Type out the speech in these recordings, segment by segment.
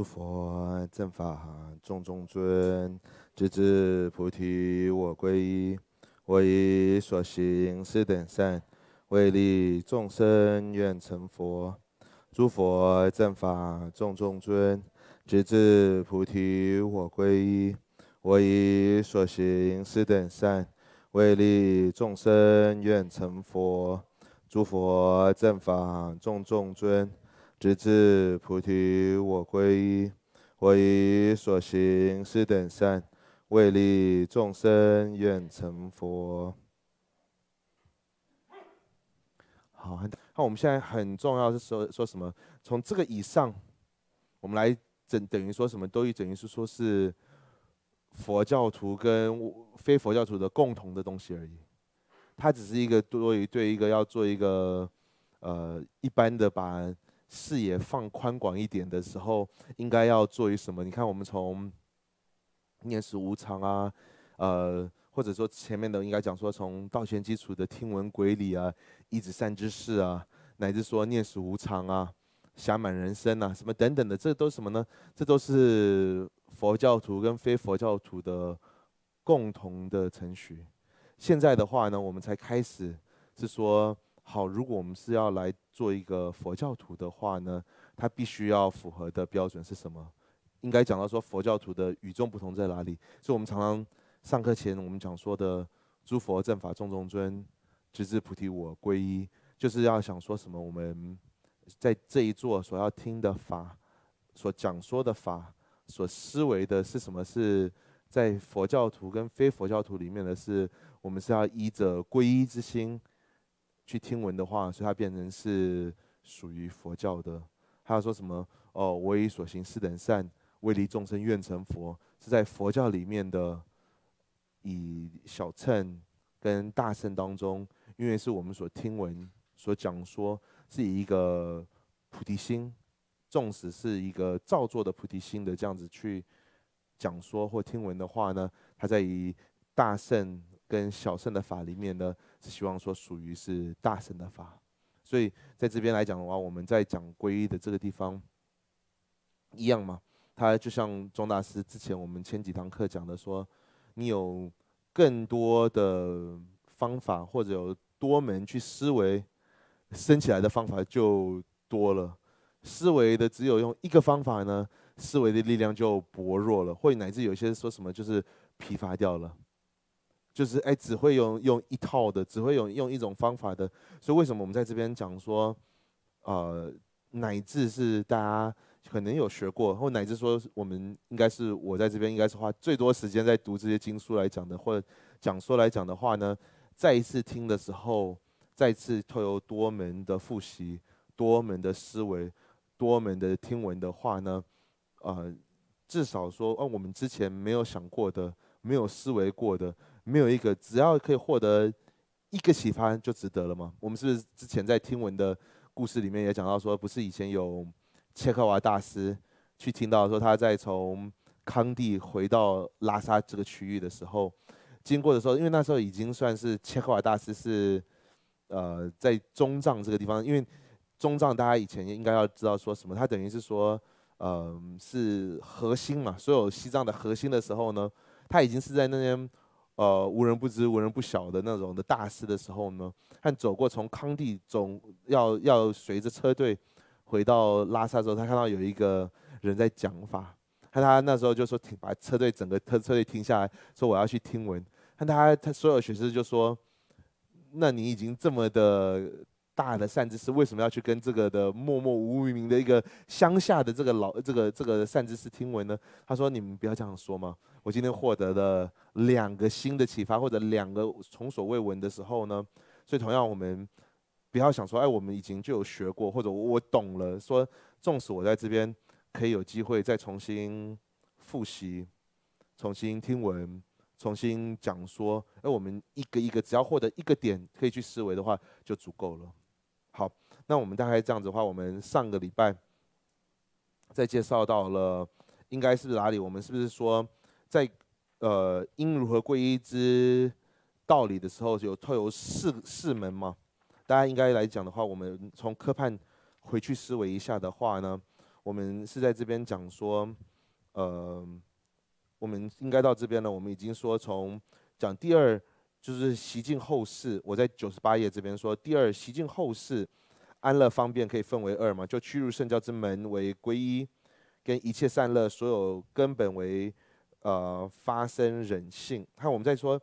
诸佛正法众中尊，直至菩提我皈依。我以所行是等善，为利众生愿成佛。诸佛正法众中尊，直至菩提我皈依。我以所行是等善，为利众生愿成佛。诸佛正法众重尊。直至菩提，我皈依。我以所行是等善，为利众生愿成佛。好，那我们现在很重要是说说什么？从这个以上，我们来等等于说什么？都等于是说是佛教徒跟非佛教徒的共同的东西而已。它只是一个多于对一个要做一个呃一般的把。视野放宽广一点的时候，应该要做一什么？你看，我们从念死无常啊，呃，或者说前面的应该讲说，从道玄基础的听闻鬼理啊、一指善之事啊，乃至说念死无常啊、暇满人生啊，什么等等的，这都什么呢？这都是佛教徒跟非佛教徒的共同的程序。现在的话呢，我们才开始是说，好，如果我们是要来。做一个佛教徒的话呢，他必须要符合的标准是什么？应该讲到说佛教徒的与众不同在哪里？就我们常常上课前我们讲说的“诸佛正法众中尊，直至菩提我皈依”，就是要想说什么，我们在这一座所要听的法，所讲说的法，所思维的是什么？是在佛教徒跟非佛教徒里面的是我们是要依着皈依之心。去听闻的话，所以它变成是属于佛教的。还有说什么哦，我以所行是等善，为离众生愿成佛，是在佛教里面的以小乘跟大乘当中，因为是我们所听闻、所讲说是以一个菩提心，纵使是一个造作的菩提心的这样子去讲说或听闻的话呢，它在以大乘。跟小圣的法里面呢，是希望说属于是大圣的法，所以在这边来讲的话，我们在讲皈依的这个地方一样嘛，他就像庄大师之前我们前几堂课讲的说，你有更多的方法或者有多门去思维升起来的方法就多了，思维的只有用一个方法呢，思维的力量就薄弱了，或乃至有些说什么就是疲乏掉了。就是哎，只会用用一套的，只会用用一种方法的。所以为什么我们在这边讲说，呃，乃至是大家可能有学过，或乃至说我们应该是我在这边应该是花最多时间在读这些经书来讲的，或者讲说来讲的话呢？再一次听的时候，再一次透过多门的复习、多门的思维、多门的听闻的话呢，呃，至少说，哦，我们之前没有想过的，没有思维过的。没有一个只要可以获得一个喜欢就值得了吗？我们是不是之前在听闻的故事里面也讲到说，不是以前有切克瓦大师去听到说他在从康帝回到拉萨这个区域的时候，经过的时候，因为那时候已经算是切克瓦大师是，呃，在中藏这个地方，因为中藏大家以前应该要知道说什么，他等于是说，嗯，是核心嘛，所有西藏的核心的时候呢，他已经是在那边。呃，无人不知、无人不晓的那种的大师的时候呢，他走过从康帝总要要随着车队回到拉萨的时候，他看到有一个人在讲法，他他那时候就说停，把车队整个车车队停下来说我要去听闻，但他他所有学生就说，那你已经这么的。大的善知识为什么要去跟这个的默默无名的一个乡下的这个老这个这个善知识听闻呢？他说：“你们不要这样说嘛，我今天获得了两个新的启发，或者两个从所未闻的时候呢？所以同样，我们不要想说，哎，我们已经就有学过，或者我懂了。说，纵使我在这边可以有机会再重新复习、重新听闻、重新讲说，哎，我们一个一个只要获得一个点可以去思维的话，就足够了。”那我们大概这样子的话，我们上个礼拜在介绍到了，应该是哪里？我们是不是说，在呃应如何归依之道理的时候，有有四四门嘛？大家应该来讲的话，我们从科判回去思维一下的话呢，我们是在这边讲说，呃，我们应该到这边呢，我们已经说从讲第二就是习敬后事，我在九十八页这边说第二习敬后事。安乐方便可以分为二嘛，就屈入圣教之门为皈依，跟一切善乐所有根本为，呃，发生人性。看我们再说，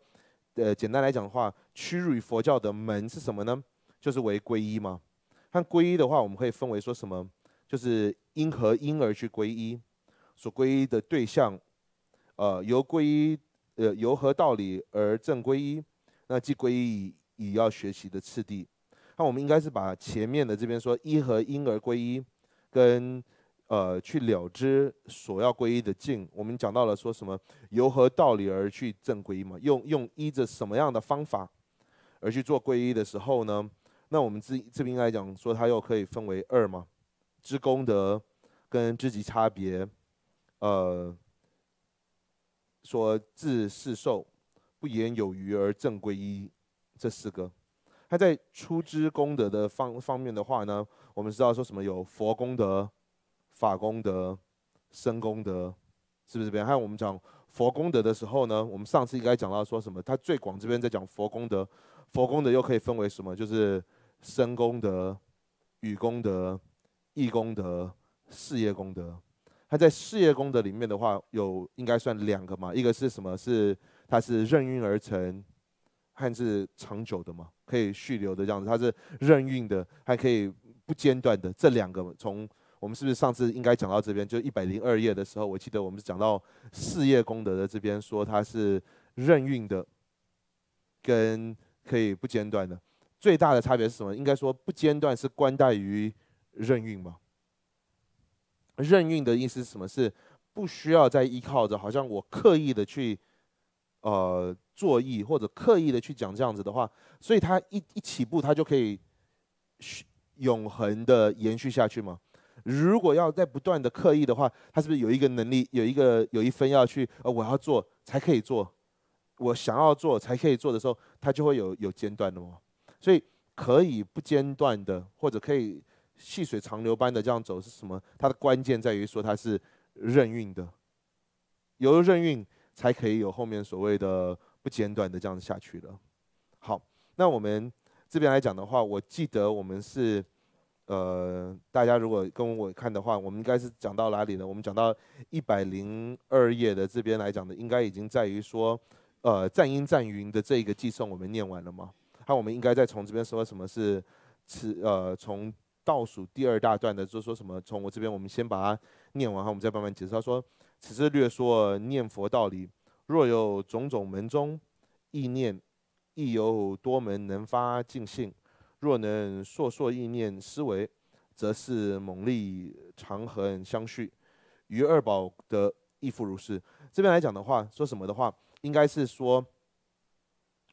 呃，简单来讲的话，屈入于佛教的门是什么呢？就是为皈依嘛。看皈依的话，我们可以分为说什么？就是因何因而去皈依，所皈依的对象，呃，由皈依，呃，由何道理而正皈依？那即皈依以要学习的次第。那我们应该是把前面的这边说一和婴儿归一，跟呃去了之所要归一的境，我们讲到了说什么由何道理而去正归一嘛？用用依着什么样的方法而去做归一的时候呢？那我们这这边来讲说它又可以分为二嘛？知功德跟知己差别，呃，说自是受不言有余而正归一，这四个。他在出资功德的方方面的话呢，我们知道说什么有佛功德、法功德、身功德，是不是？边还有我们讲佛功德的时候呢，我们上次应该讲到说什么？他最广这边在讲佛功德，佛功德又可以分为什么？就是身功德、语功德、意功德、事业功德。他在事业功德里面的话，有应该算两个嘛？一个是什么？是他是任运而成。汉字长久的吗？可以续留的这样子，它是任运的，还可以不间断的。这两个从我们是不是上次应该讲到这边？就一百零二页的时候，我记得我们是讲到事业功德的这边，说它是任运的，跟可以不间断的。最大的差别是什么？应该说不间断是关待于任运吗？任运的意思是什么？是不需要再依靠着，好像我刻意的去，呃。作意或者刻意的去讲这样子的话，所以他一一起步，他就可以永永恒的延续下去吗？如果要在不断的刻意的话，他是不是有一个能力，有一个有一分要去呃我要做才可以做，我想要做才可以做的时候，他就会有有间断的吗？所以可以不间断的，或者可以细水长流般的这样走是什么？它的关键在于说它是任运的，有了任运才可以有后面所谓的。不间断的这样子下去了。好，那我们这边来讲的话，我记得我们是，呃，大家如果跟我看的话，我们应该是讲到哪里呢？我们讲到一百零二页的这边来讲的，应该已经在于说，呃，战鹰战云的这一个计算我们念完了吗？那我们应该再从这边说什么是此呃从倒数第二大段的，就说什么？从我这边我们先把它念完，后我们再慢慢解释。他说：“此次略说念佛道理。”若有种种门中意念，亦有多门能发尽兴。若能烁烁意念思维，则是猛力长恒相续。于二宝的亦复如是。这边来讲的话，说什么的话，应该是说，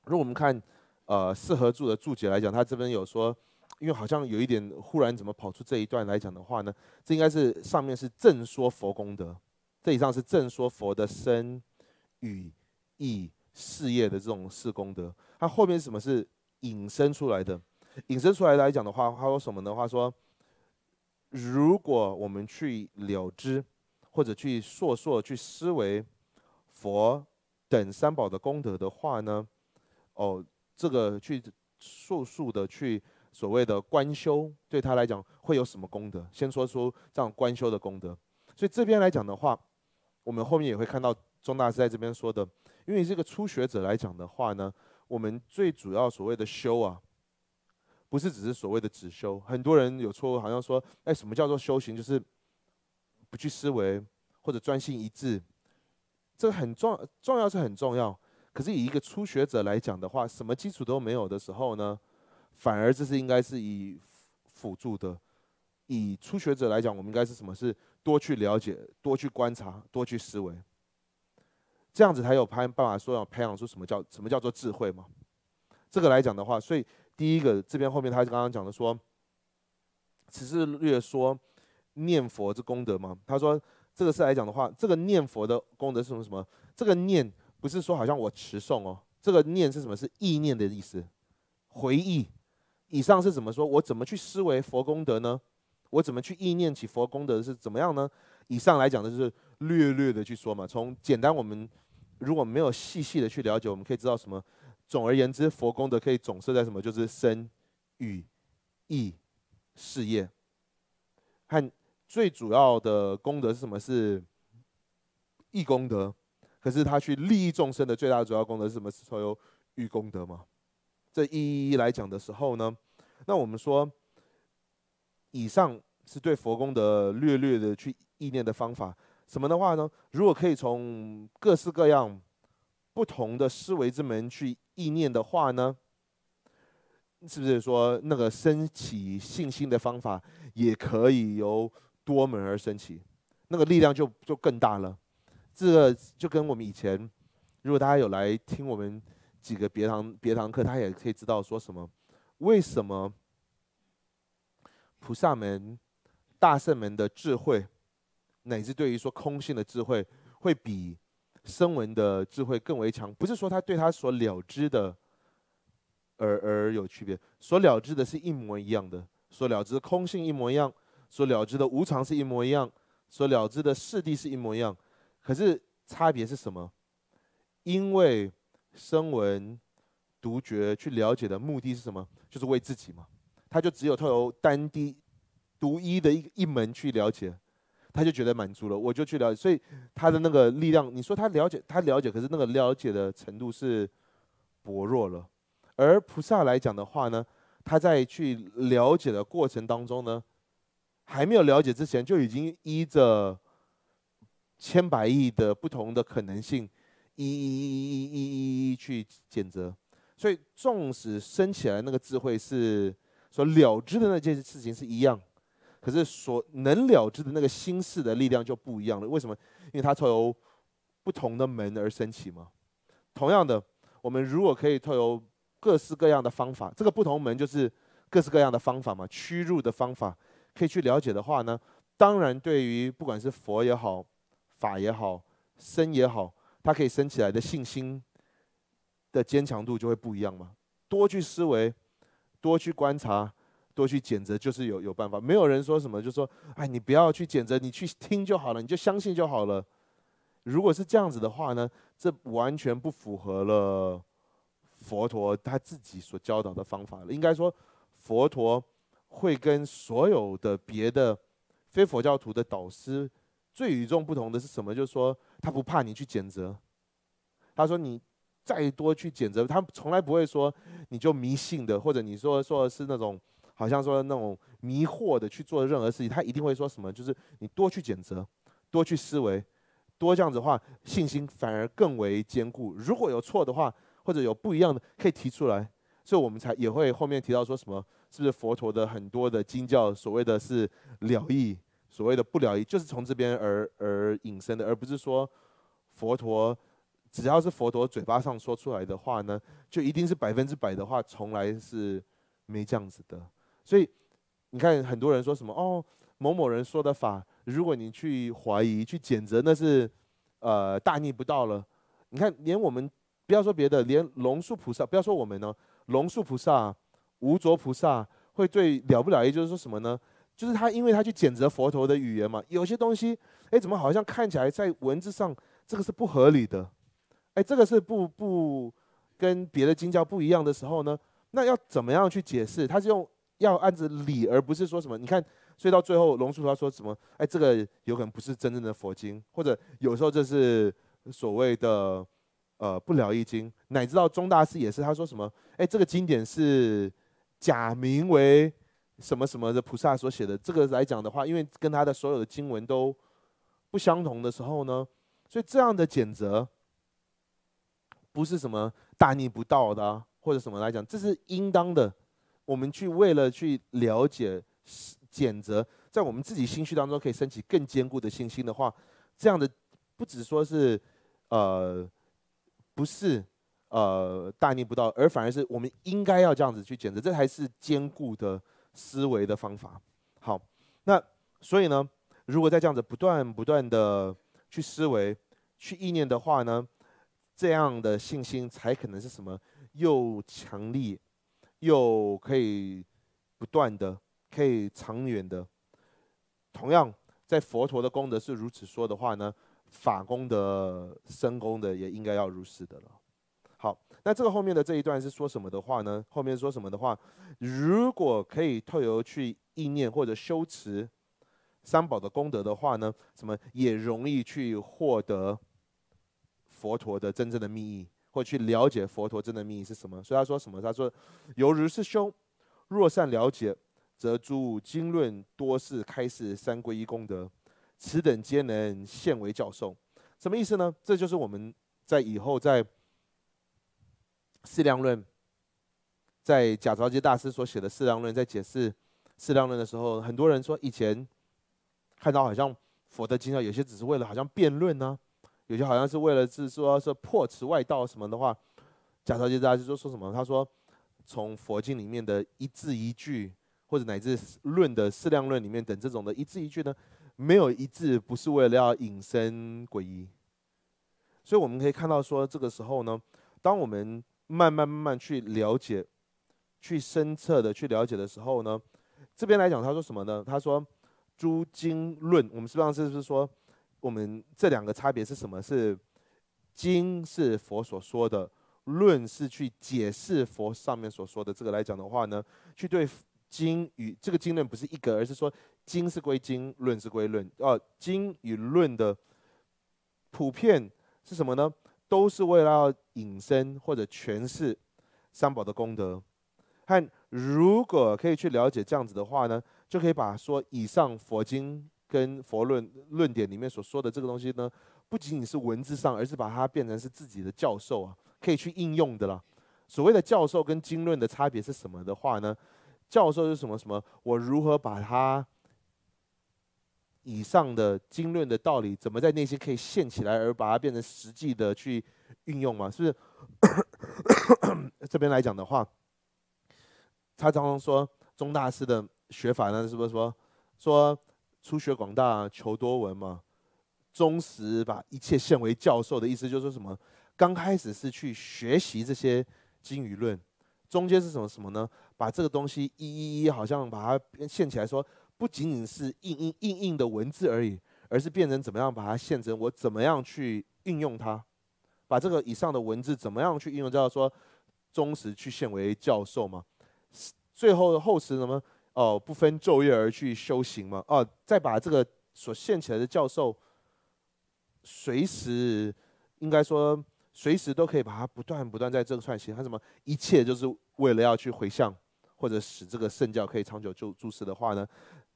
如果我们看呃四合柱的注解来讲，他这边有说，因为好像有一点忽然怎么跑出这一段来讲的话呢？这应该是上面是正说佛功德，这以上是正说佛的身。语义事业的这种四功德，它后面什么？是引申出来的。引申出来来讲的话，他说什么呢？它说，如果我们去了知，或者去说说去思维佛等三宝的功德的话呢？哦，这个去说说的去所谓的观修，对他来讲会有什么功德？先说出这样观修的功德。所以这边来讲的话，我们后面也会看到。钟大师在这边说的，因为这个初学者来讲的话呢，我们最主要所谓的修啊，不是只是所谓的止修。很多人有错误，好像说，哎，什么叫做修行？就是不去思维，或者专心一致。这个很重，重要是很重要。可是以一个初学者来讲的话，什么基础都没有的时候呢，反而这是应该是以辅助的。以初学者来讲，我们应该是什么？是多去了解，多去观察，多去思维。这样子才有培办法说要培养出什么叫什么叫做智慧吗？这个来讲的话，所以第一个这边后面他刚刚讲的说，只是略说念佛之功德吗？他说这个是来讲的话，这个念佛的功德是么什么？这个念不是说好像我持诵哦，这个念是什么？是意念的意思，回忆。以上是怎么说？我怎么去思维佛功德呢？我怎么去意念起佛功德是怎么样呢？以上来讲的就是略略的去说嘛，从简单我们。如果没有细细的去了解，我们可以知道什么？总而言之，佛功德可以总是在什么？就是身、语、意、事业，和最主要的功德是什么？是义功德。可是他去利益众生的最大主要功德是什么？是所有欲功德吗？这一一来讲的时候呢，那我们说，以上是对佛功德略略的去意念的方法。什么的话呢？如果可以从各式各样不同的思维之门去意念的话呢，是不是说那个升起信心的方法也可以由多门而升起？那个力量就就更大了。这个就跟我们以前，如果大家有来听我们几个别堂别堂课，他也可以知道说什么。为什么菩萨门、大圣门的智慧？乃至对于说空性的智慧，会比声闻的智慧更为强。不是说他对他所了知的，而而有区别，所了知的是一模一样的。所了知空性一模一样，所了知的无常是一模一样，所了知的四谛是一模一样。可是差别是什么？因为声闻、独觉去了解的目的是什么？就是为自己嘛。他就只有透过单一、独一的一一门去了解。他就觉得满足了，我就去了解，所以他的那个力量，你说他了解，他了解，可是那个了解的程度是薄弱了。而菩萨来讲的话呢，他在去了解的过程当中呢，还没有了解之前，就已经依着千百亿的不同的可能性，一一一一一一一去检择。所以，纵使升起来那个智慧是所了知的那件事情是一样。可是所能了知的那个心事的力量就不一样了。为什么？因为它从不同的门而升起嘛。同样的，我们如果可以透由各式各样的方法，这个不同门就是各式各样的方法嘛。屈入的方法可以去了解的话呢，当然对于不管是佛也好、法也好、身也好，它可以升起来的信心的坚强度就会不一样嘛。多去思维，多去观察。多去谴责，就是有有办法。没有人说什么，就说：“哎，你不要去谴责，你去听就好了，你就相信就好了。”如果是这样子的话呢，这完全不符合了佛陀他自己所教导的方法了。应该说，佛陀会跟所有的别的非佛教徒的导师最与众不同的是什么？就是说，他不怕你去谴责。他说：“你再多去谴责，他从来不会说你就迷信的，或者你说说的是那种。”好像说那种迷惑的去做任何事情，他一定会说什么？就是你多去检责，多去思维，多这样子的话，信心反而更为坚固。如果有错的话，或者有不一样的，可以提出来。所以我们才也会后面提到说什么？是不是佛陀的很多的经教，所谓的“是了义”，所谓的“不了义”，就是从这边而而引申的，而不是说佛陀只要是佛陀嘴巴上说出来的话呢，就一定是百分之百的话，从来是没这样子的。所以，你看很多人说什么哦，某某人说的法，如果你去怀疑、去谴责，那是，呃，大逆不道了。你看，连我们不要说别的，连龙树菩萨，不要说我们呢，龙树菩萨、无着菩萨，会最了不了也就是说什么呢？就是他因为他去谴责佛陀的语言嘛，有些东西，哎，怎么好像看起来在文字上这个是不合理的？哎，这个是不不跟别的宗教不一样的时候呢？那要怎么样去解释？他是用要按着理，而不是说什么。你看，所以到最后，龙叔他说什么？哎，这个有可能不是真正的佛经，或者有时候这是所谓的呃不了易经。乃知道宗大师也是，他说什么？哎，这个经典是假名为什么什么的菩萨所写的。这个来讲的话，因为跟他的所有的经文都不相同的时候呢，所以这样的谴责不是什么大逆不道的，或者什么来讲，这是应当的。我们去为了去了解、检择，在我们自己心绪当中可以升起更坚固的信心的话，这样的不止说是，呃，不是，呃，大逆不道，而反而是我们应该要这样子去检责，这才是坚固的思维的方法。好，那所以呢，如果在这样子不断不断的去思维、去意念的话呢，这样的信心才可能是什么？又强力。又可以不断的，可以长远的。同样，在佛陀的功德是如此说的话呢，法功德、身功德也应该要如此的了。好，那这个后面的这一段是说什么的话呢？后面说什么的话，如果可以透由去意念或者修持三宝的功德的话呢，什么也容易去获得佛陀的真正的秘密或去了解佛陀真的秘密是什么，所以他说什么？他说：“犹如师兄，若善了解，则诸经论多是开示三皈依功德，此等皆能现为教授。”什么意思呢？这就是我们在以后在《释量论》在假曹基大师所写的《释量论》在解释《释量论》的时候，很多人说以前看到好像佛的经教，有些只是为了好像辩论呢。有些好像是为了是说是破持外道什么的话，贾设就家就说说什么？他说从佛经里面的一字一句，或者乃至论的四量论里面等这种的一字一句呢，没有一字不是为了要引申归异。所以我们可以看到说这个时候呢，当我们慢慢慢慢去了解、去深彻的去了解的时候呢，这边来讲他说什么呢？他说诸经论，我们实际上是不是说？我们这两个差别是什么？是经是佛所说的，论是去解释佛上面所说的。这个来讲的话呢，去对经与这个经论不是一个，而是说经是归经，论是归论。哦，经与论的普遍是什么呢？都是为了要引申或者诠释三宝的功德。看，如果可以去了解这样子的话呢，就可以把说以上佛经。跟佛论论点里面所说的这个东西呢，不仅仅是文字上，而是把它变成是自己的教授啊，可以去应用的啦。所谓的教授跟经论的差别是什么的话呢？教授是什么？什么？我如何把它以上的经论的道理，怎么在内心可以现起来，而把它变成实际的去运用嘛？是不是？这边来讲的话，他常常说宗大师的学法呢，是不是说说？初学广大，求多闻嘛。忠实把一切献为教授的意思，就说什么？刚开始是去学习这些经语论，中间是什么什么呢？把这个东西一一一，好像把它献起来，说不仅仅是硬硬硬硬的文字而已，而是变成怎么样把它献成我怎么样去运用它，把这个以上的文字怎么样去运用，叫做说忠实去献为教授嘛。最后后时什么？哦，不分昼夜而去修行嘛？哦，再把这个所现起来的教授，随时应该说，随时都可以把它不断不断在这个串行，他什么一切就是为了要去回向，或者使这个圣教可以长久就注视的话呢？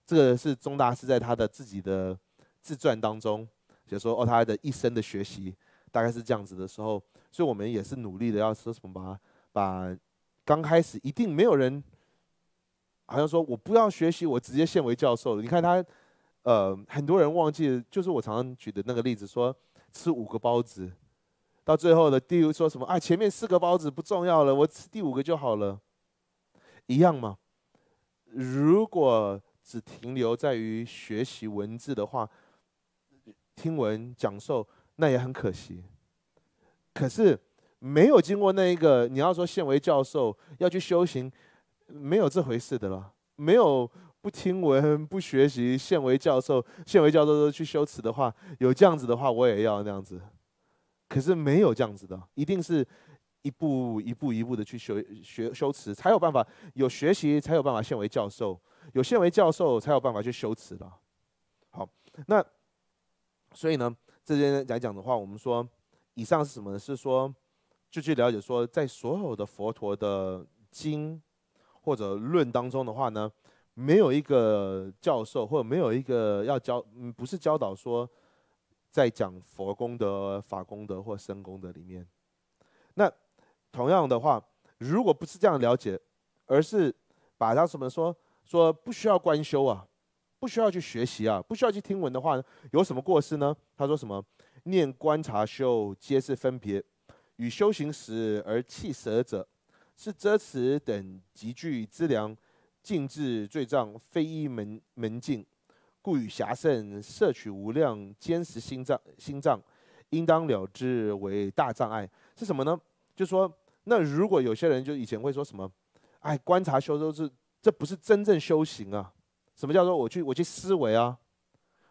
这个是宗大师在他的自己的自传当中写说，哦，他的一生的学习大概是这样子的时候，所以我们也是努力的要说什么把把刚开始一定没有人。好像说，我不要学习，我直接现为教授。你看他，呃，很多人忘记，就是我常常举的那个例子，说吃五个包子，到最后的第五说什么啊？前面四个包子不重要了，我吃第五个就好了，一样吗？如果只停留在于学习文字的话，听闻讲授，那也很可惜。可是没有经过那一个，你要说现为教授要去修行。没有这回事的了，没有不听闻、不学习。现为教授，现为教授都去修辞的话，有这样子的话，我也要那样子。可是没有这样子的，一定是一步一步一步的去修学修辞，才有办法有学习，才有办法现为教授，有现为教授才有办法去修辞的。好，那所以呢，这边来讲的话，我们说以上是什么呢？是说就去了解说，在所有的佛陀的经。或者论当中的话呢，没有一个教授，或者没有一个要教，不是教导说在讲佛功德、法功德或身功德里面。那同样的话，如果不是这样了解，而是把他什么说说不需要观修啊，不需要去学习啊，不需要去听闻的话，有什么过失呢？他说什么念观察修皆是分别，与修行时而弃舍者。是遮持等集聚资粮，禁制罪障非一门门禁，故与侠圣摄取无量坚实心脏心脏，应当了之为大障碍。是什么呢？就说那如果有些人就以前会说什么，哎，观察修都是这不是真正修行啊？什么叫做我去我去思维啊？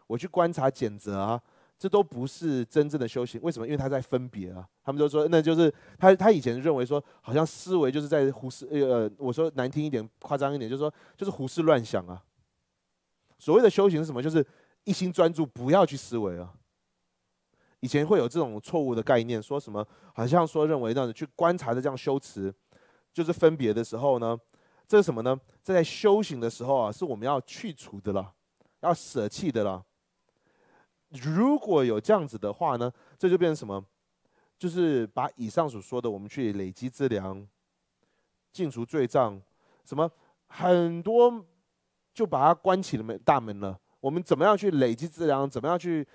我去观察检责啊？这都不是真正的修行，为什么？因为他在分别啊。他们就说，那就是他他以前认为说，好像思维就是在胡思呃，我说难听一点，夸张一点，就是说就是胡思乱想啊。所谓的修行是什么？就是一心专注，不要去思维啊。以前会有这种错误的概念，说什么好像说认为这样子去观察的这样修辞，就是分别的时候呢，这是什么呢？这在修行的时候啊，是我们要去除的了，要舍弃的了。如果有这样子的话呢，这就变成什么？就是把以上所说的，我们去累积资粮、净除罪障，什么很多就把它关起了门大门了。我们怎么样去累积资粮？怎么样去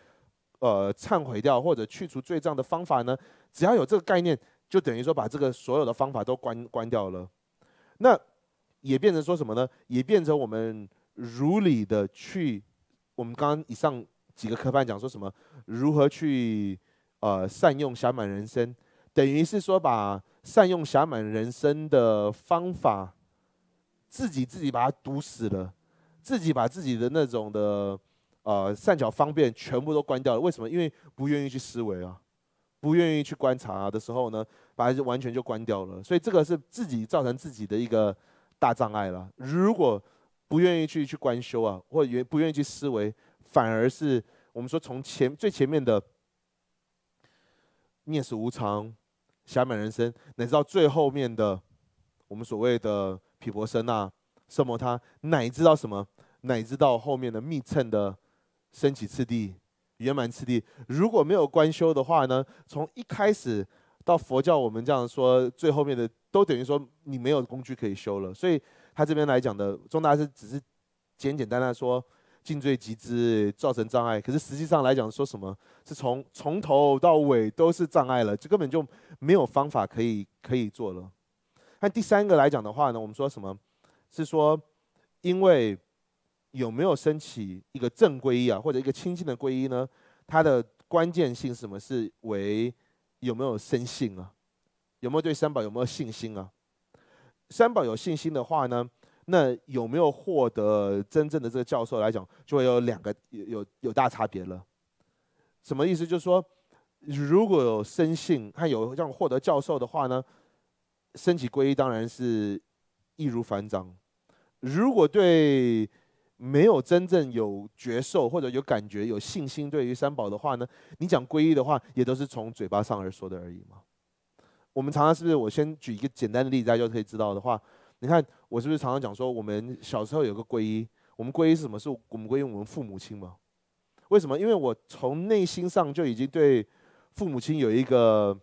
呃忏悔掉或者去除罪障的方法呢？只要有这个概念，就等于说把这个所有的方法都关关掉了。那也变成说什么呢？也变成我们如理的去，我们刚刚以上。几个科班讲说什么？如何去呃善用侠满人生，等于是说把善用侠满人生的方法，自己自己把它堵死了，自己把自己的那种的呃善巧方便全部都关掉了。为什么？因为不愿意去思维啊，不愿意去观察的时候呢，把就完全就关掉了。所以这个是自己造成自己的一个大障碍了。如果不愿意去去观修啊，或不愿意去思维。反而是我们说从前最前面的，念死无常、暇满人生，乃至到最后面的我们所谓的毗婆身啊、色魔他，乃至到什么，乃至到后面的密乘的升起次第、圆满次第，如果没有观修的话呢，从一开始到佛教我们这样说最后面的，都等于说你没有工具可以修了。所以他这边来讲的，重大师只是简简单单说。尽罪集之，造成障碍。可是实际上来讲，说什么是从从头到尾都是障碍了，这根本就没有方法可以可以做了。那第三个来讲的话呢，我们说什么？是说因为有没有升起一个正规依啊，或者一个清净的皈依呢？它的关键性什么是为有没有生信啊？有没有对三宝有没有信心啊？三宝有信心的话呢？那有没有获得真正的这个教授来讲，就会有两个有有有大差别了。什么意思？就是说，如果有生信，他有这样获得教授的话呢，升起皈依当然是易如反掌。如果对没有真正有觉受或者有感觉、有信心对于三宝的话呢，你讲皈依的话，也都是从嘴巴上而说的而已嘛。我们常常是不是？我先举一个简单的例子，大家就可以知道的话。你看，我是不是常常讲说，我们小时候有个皈依？我们皈依是什么？是我们皈依我们父母亲吗？为什么？因为我从内心上就已经对父母亲有一个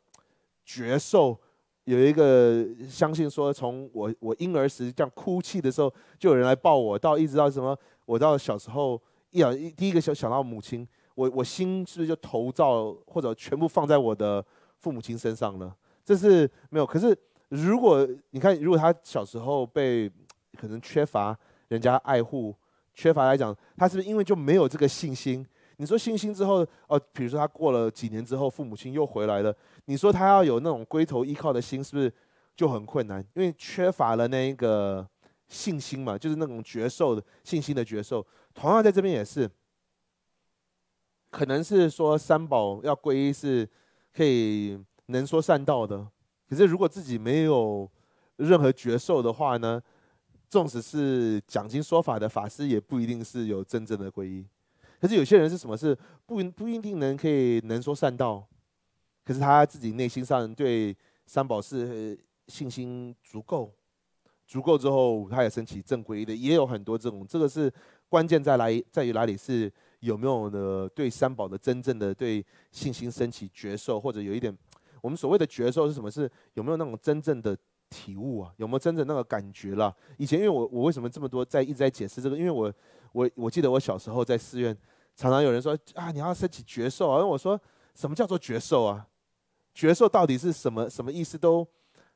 觉受，有一个相信。说从我我婴儿时这样哭泣的时候，就有人来抱我，到一直到什么，我到小时候一啊第一个想想到母亲，我我心是不是就投照或者全部放在我的父母亲身上呢？这是没有，可是。如果你看，如果他小时候被可能缺乏人家爱护，缺乏来讲，他是不是因为就没有这个信心？你说信心之后，哦，比如说他过了几年之后，父母亲又回来了，你说他要有那种归头依靠的心，是不是就很困难？因为缺乏了那一个信心嘛，就是那种觉受的信心的觉受。同样在这边也是，可能是说三宝要皈依是可以能说善道的。可是，如果自己没有任何觉受的话呢？纵使是讲经说法的法师，也不一定是有真正的皈依。可是有些人是什么？是不不一定能可以能说善道，可是他自己内心上对三宝是信心足够，足够之后，他也升起正规的。也有很多这种，这个是关键，在来在于哪里是有没有呢？对三宝的真正的对信心升起觉受，或者有一点。我们所谓的绝受是什么？是有没有那种真正的体悟啊？有没有真正那个感觉了？以前因为我我为什么这么多在一直在解释这个？因为我我我记得我小时候在寺院，常常有人说啊你要升起绝受啊，我说什么叫做绝受啊？绝受到底是什么什么意思都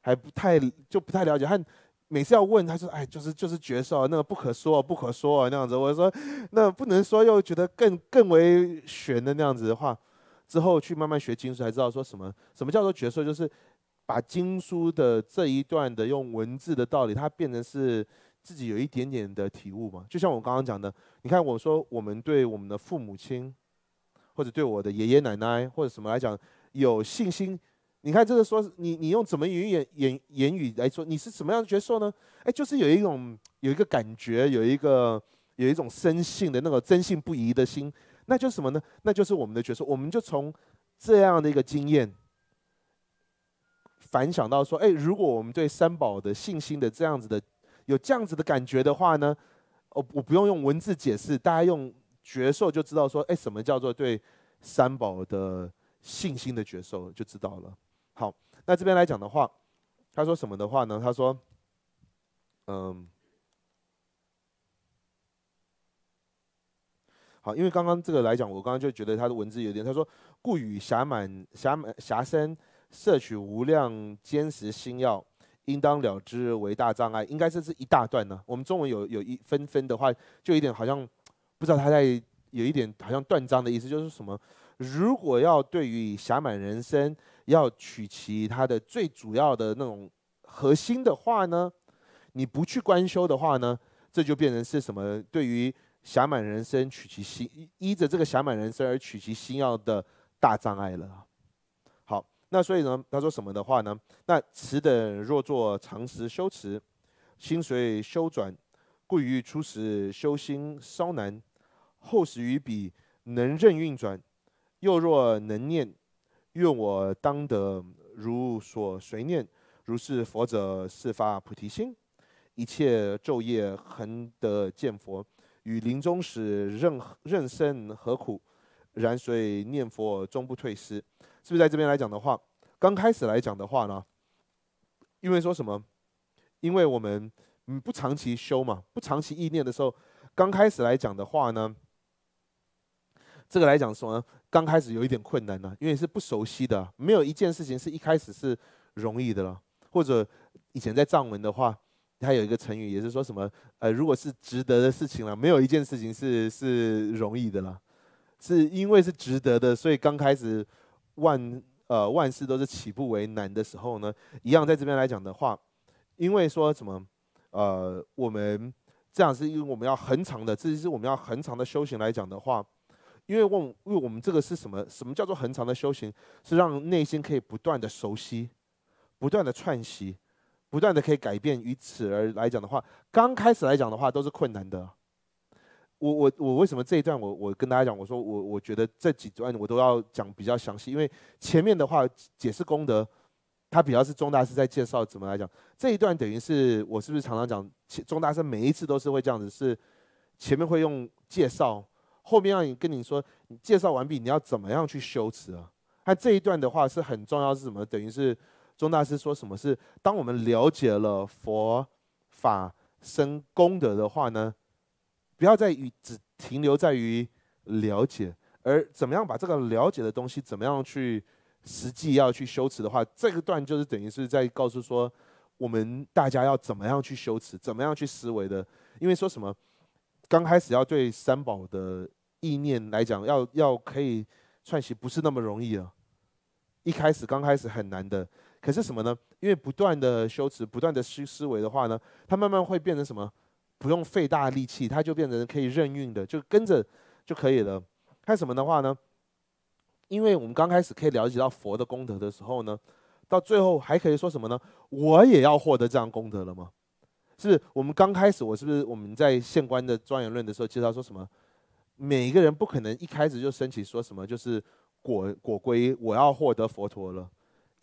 还不太就不太了解。他每次要问，他说哎就是就是绝受那个不可说不可说啊、那样子。我说那不能说又觉得更更为玄的那样子的话。之后去慢慢学经书，才知道说什么什么叫做角色，就是把经书的这一段的用文字的道理，它变成是自己有一点点的体悟嘛。就像我刚刚讲的，你看我说我们对我们的父母亲，或者对我的爷爷奶奶或者什么来讲有信心，你看这个说你你用怎么语言言言语来说，你是什么样的角色呢？哎，就是有一种有一个感觉，有一个有一种深信的那种真信不疑的心。那就什么呢？那就是我们的角色。我们就从这样的一个经验反想到说：哎，如果我们对三宝的信心的这样子的有这样子的感觉的话呢，哦，我不用用文字解释，大家用角色就知道说：哎，什么叫做对三宝的信心的角色就知道了。好，那这边来讲的话，他说什么的话呢？他说，嗯。好，因为刚刚这个来讲，我刚刚就觉得他的文字有点，他说：“故与侠满侠满侠参摄取无量坚实心药，应当了之为大障碍。”应该这是一大段呢。我们中文有有一分分的话，就一点好像不知道他在有一点好像断章的意思，就是什么？如果要对于暇满人生要取其他的最主要的那种核心的话呢，你不去观修的话呢，这就变成是什么？对于暇满人生取其心，依着这个暇满人生而取其心要的大障碍了。好，那所以呢，他说什么的话呢？那此等若作常识修持，心随修转，故于初时修心稍难，后时于彼能任运转。又若能念，愿我当得如所随念，如是佛者是发菩提心，一切昼夜恒得见佛。与临终时，任任身何苦，燃水念佛，终不退失。是不是在这边来讲的话，刚开始来讲的话呢？因为说什么？因为我们嗯不长期修嘛，不长期意念的时候，刚开始来讲的话呢，这个来讲说呢，刚开始有一点困难呢，因为是不熟悉的，没有一件事情是一开始是容易的了。或者以前在藏文的话。他有一个成语，也是说什么？呃，如果是值得的事情了，没有一件事情是是容易的啦。是因为是值得的，所以刚开始万呃万事都是起步为难的时候呢，一样在这边来讲的话，因为说什么？呃，我们这样是因为我们要恒长的，这是我们要恒长的修行来讲的话，因为问，因为我们这个是什么？什么叫做恒长的修行？是让内心可以不断的熟悉，不断的串习。不断的可以改变，于此而来讲的话，刚开始来讲的话都是困难的。我我我为什么这一段我我跟大家讲，我说我我觉得这几段我都要讲比较详细，因为前面的话解释功德，他比较是钟大师在介绍怎么来讲。这一段等于是我是不是常常讲，钟大师每一次都是会这样子，是前面会用介绍，后面让你跟你说介绍完毕你要怎么样去修持啊？他这一段的话是很重要是什么？等于是。钟大师说：“什么是？当我们了解了佛法、生功德的话呢？不要再于只停留在于了解，而怎么样把这个了解的东西，怎么样去实际要去修持的话，这个段就是等于是在告诉说，我们大家要怎么样去修持，怎么样去思维的。因为说什么，刚开始要对三宝的意念来讲，要要可以串习，不是那么容易啊。一开始刚开始很难的。”可是什么呢？因为不断的修持，不断的思思维的话呢，它慢慢会变成什么？不用费大力气，它就变成可以任运的，就跟着就可以了。看什么的话呢？因为我们刚开始可以了解到佛的功德的时候呢，到最后还可以说什么呢？我也要获得这样功德了吗？是我们刚开始，我是不是我们在县官的庄严论的时候介绍说什么？每一个人不可能一开始就升起说什么就是果果归，我要获得佛陀了。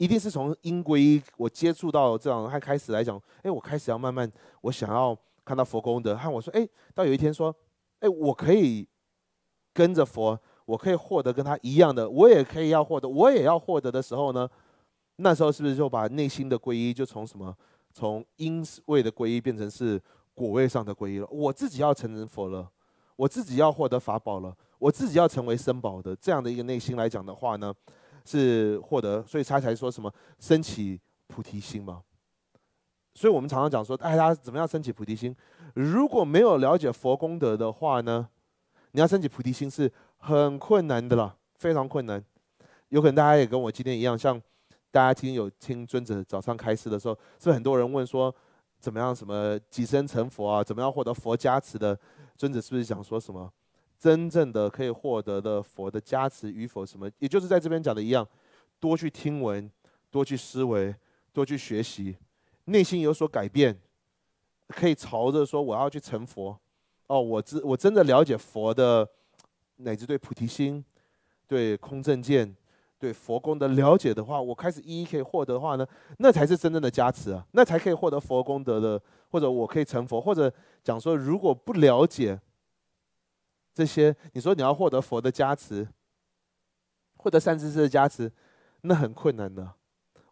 一定是从因归我接触到这样，他开始来讲，哎，我开始要慢慢，我想要看到佛功德，和我说，哎，到有一天说，哎，我可以跟着佛，我可以获得跟他一样的，我也可以要获得，我也要获得的时候呢，那时候是不是就把内心的皈依，就从什么，从因位的皈依变成是果位上的皈依了？我自己要成人佛了，我自己要获得法宝了，我自己要成为僧宝的这样的一个内心来讲的话呢？是获得，所以他才说什么升起菩提心嘛。所以我们常常讲说，哎，大家怎么样升起菩提心？如果没有了解佛功德的话呢，你要升起菩提心是很困难的啦，非常困难。有可能大家也跟我今天一样，像大家今天有听尊者早上开示的时候，是是很多人问说怎么样？什么几生成佛啊？怎么样获得佛加持的？尊者是不是想说什么？真正的可以获得的佛的加持与否，什么，也就是在这边讲的一样，多去听闻，多去思维，多去学习，内心有所改变，可以朝着说我要去成佛，哦，我知我真的了解佛的乃至对菩提心，对空正见，对佛功德了解的话，我开始一一可以获得的话呢，那才是真正的加持啊，那才可以获得佛功德的，或者我可以成佛，或者讲说如果不了解。这些你说你要获得佛的加持，获得三知识的加持，那很困难的。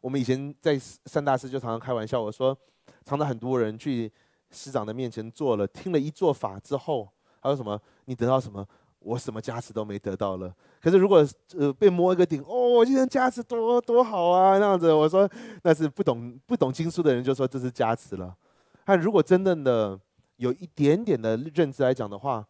我们以前在三大师就常常开玩笑，我说常常很多人去师长的面前做了，听了一做法之后，他说什么你得到什么？我什么加持都没得到了。可是如果呃被摸一个顶，哦，我今天加持多多好啊，那样子。我说那是不懂不懂经书的人就说这是加持了。但如果真正的有一点点的认知来讲的话，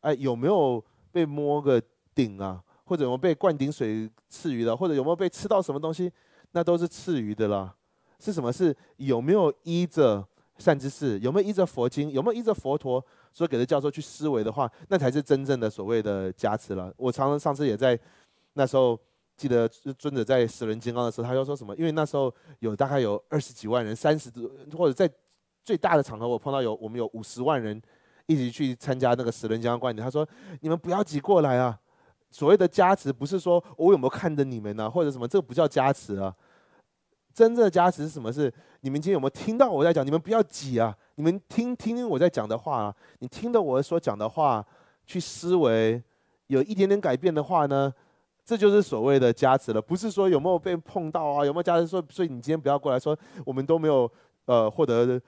哎，有没有被摸个顶啊？或者有没有被灌顶水刺鱼了？或者有没有被吃到什么东西？那都是刺鱼的啦。是什么？是有没有依着善知识？有没有依着佛经？有没有依着佛陀所给的教授去思维的话，那才是真正的所谓的加持了。我常常上次也在那时候记得尊者在十轮金刚的时候，他就说什么？因为那时候有大概有二十几万人，三十多，或者在最大的场合，我碰到有我们有五十万人。一起去参加那个十人金刚观的，他说：“你们不要挤过来啊！所谓的加持，不是说我有没有看着你们呢，或者什么，这个不叫加持啊。真正的加持是什么？是你们今天有没有听到我在讲？你们不要挤啊！你们听听我在讲的话啊！你听了我所讲的话，去思维有一点点改变的话呢，这就是所谓的加持了。不是说有没有被碰到啊？有没有加持？说，所以你今天不要过来说我们都没有呃获得。”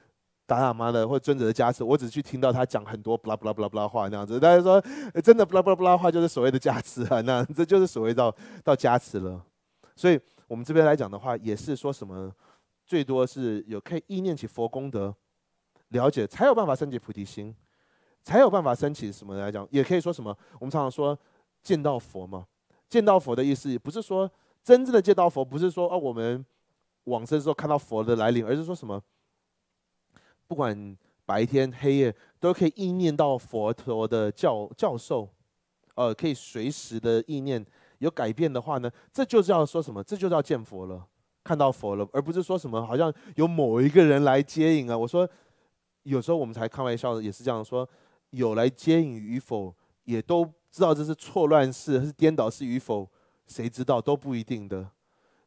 打打骂骂的，或尊者的加持，我只去听到他讲很多不啦不啦不啦不啦话那样子。大家说，真的不啦不啦不啦话，就是所谓的加持啊，那这就是所谓到到加持了。所以，我们这边来讲的话，也是说什么，最多是有可以意念起佛功德，了解才有办法升起菩提心，才有办法升起什么来讲，也可以说什么。我们常常说见到佛嘛，见到佛的意思，也不是说真正的见到佛，不是说哦我们往生时候看到佛的来临，而是说什么？不管白天黑夜，都可以意念到佛陀的教教授，呃，可以随时的意念有改变的话呢，这就是要说什么，这就叫见佛了，看到佛了，而不是说什么好像有某一个人来接引啊。我说，有时候我们才开玩笑，的，也是这样说，有来接引与否，也都知道这是错乱事，是颠倒事与否，谁知道都不一定的。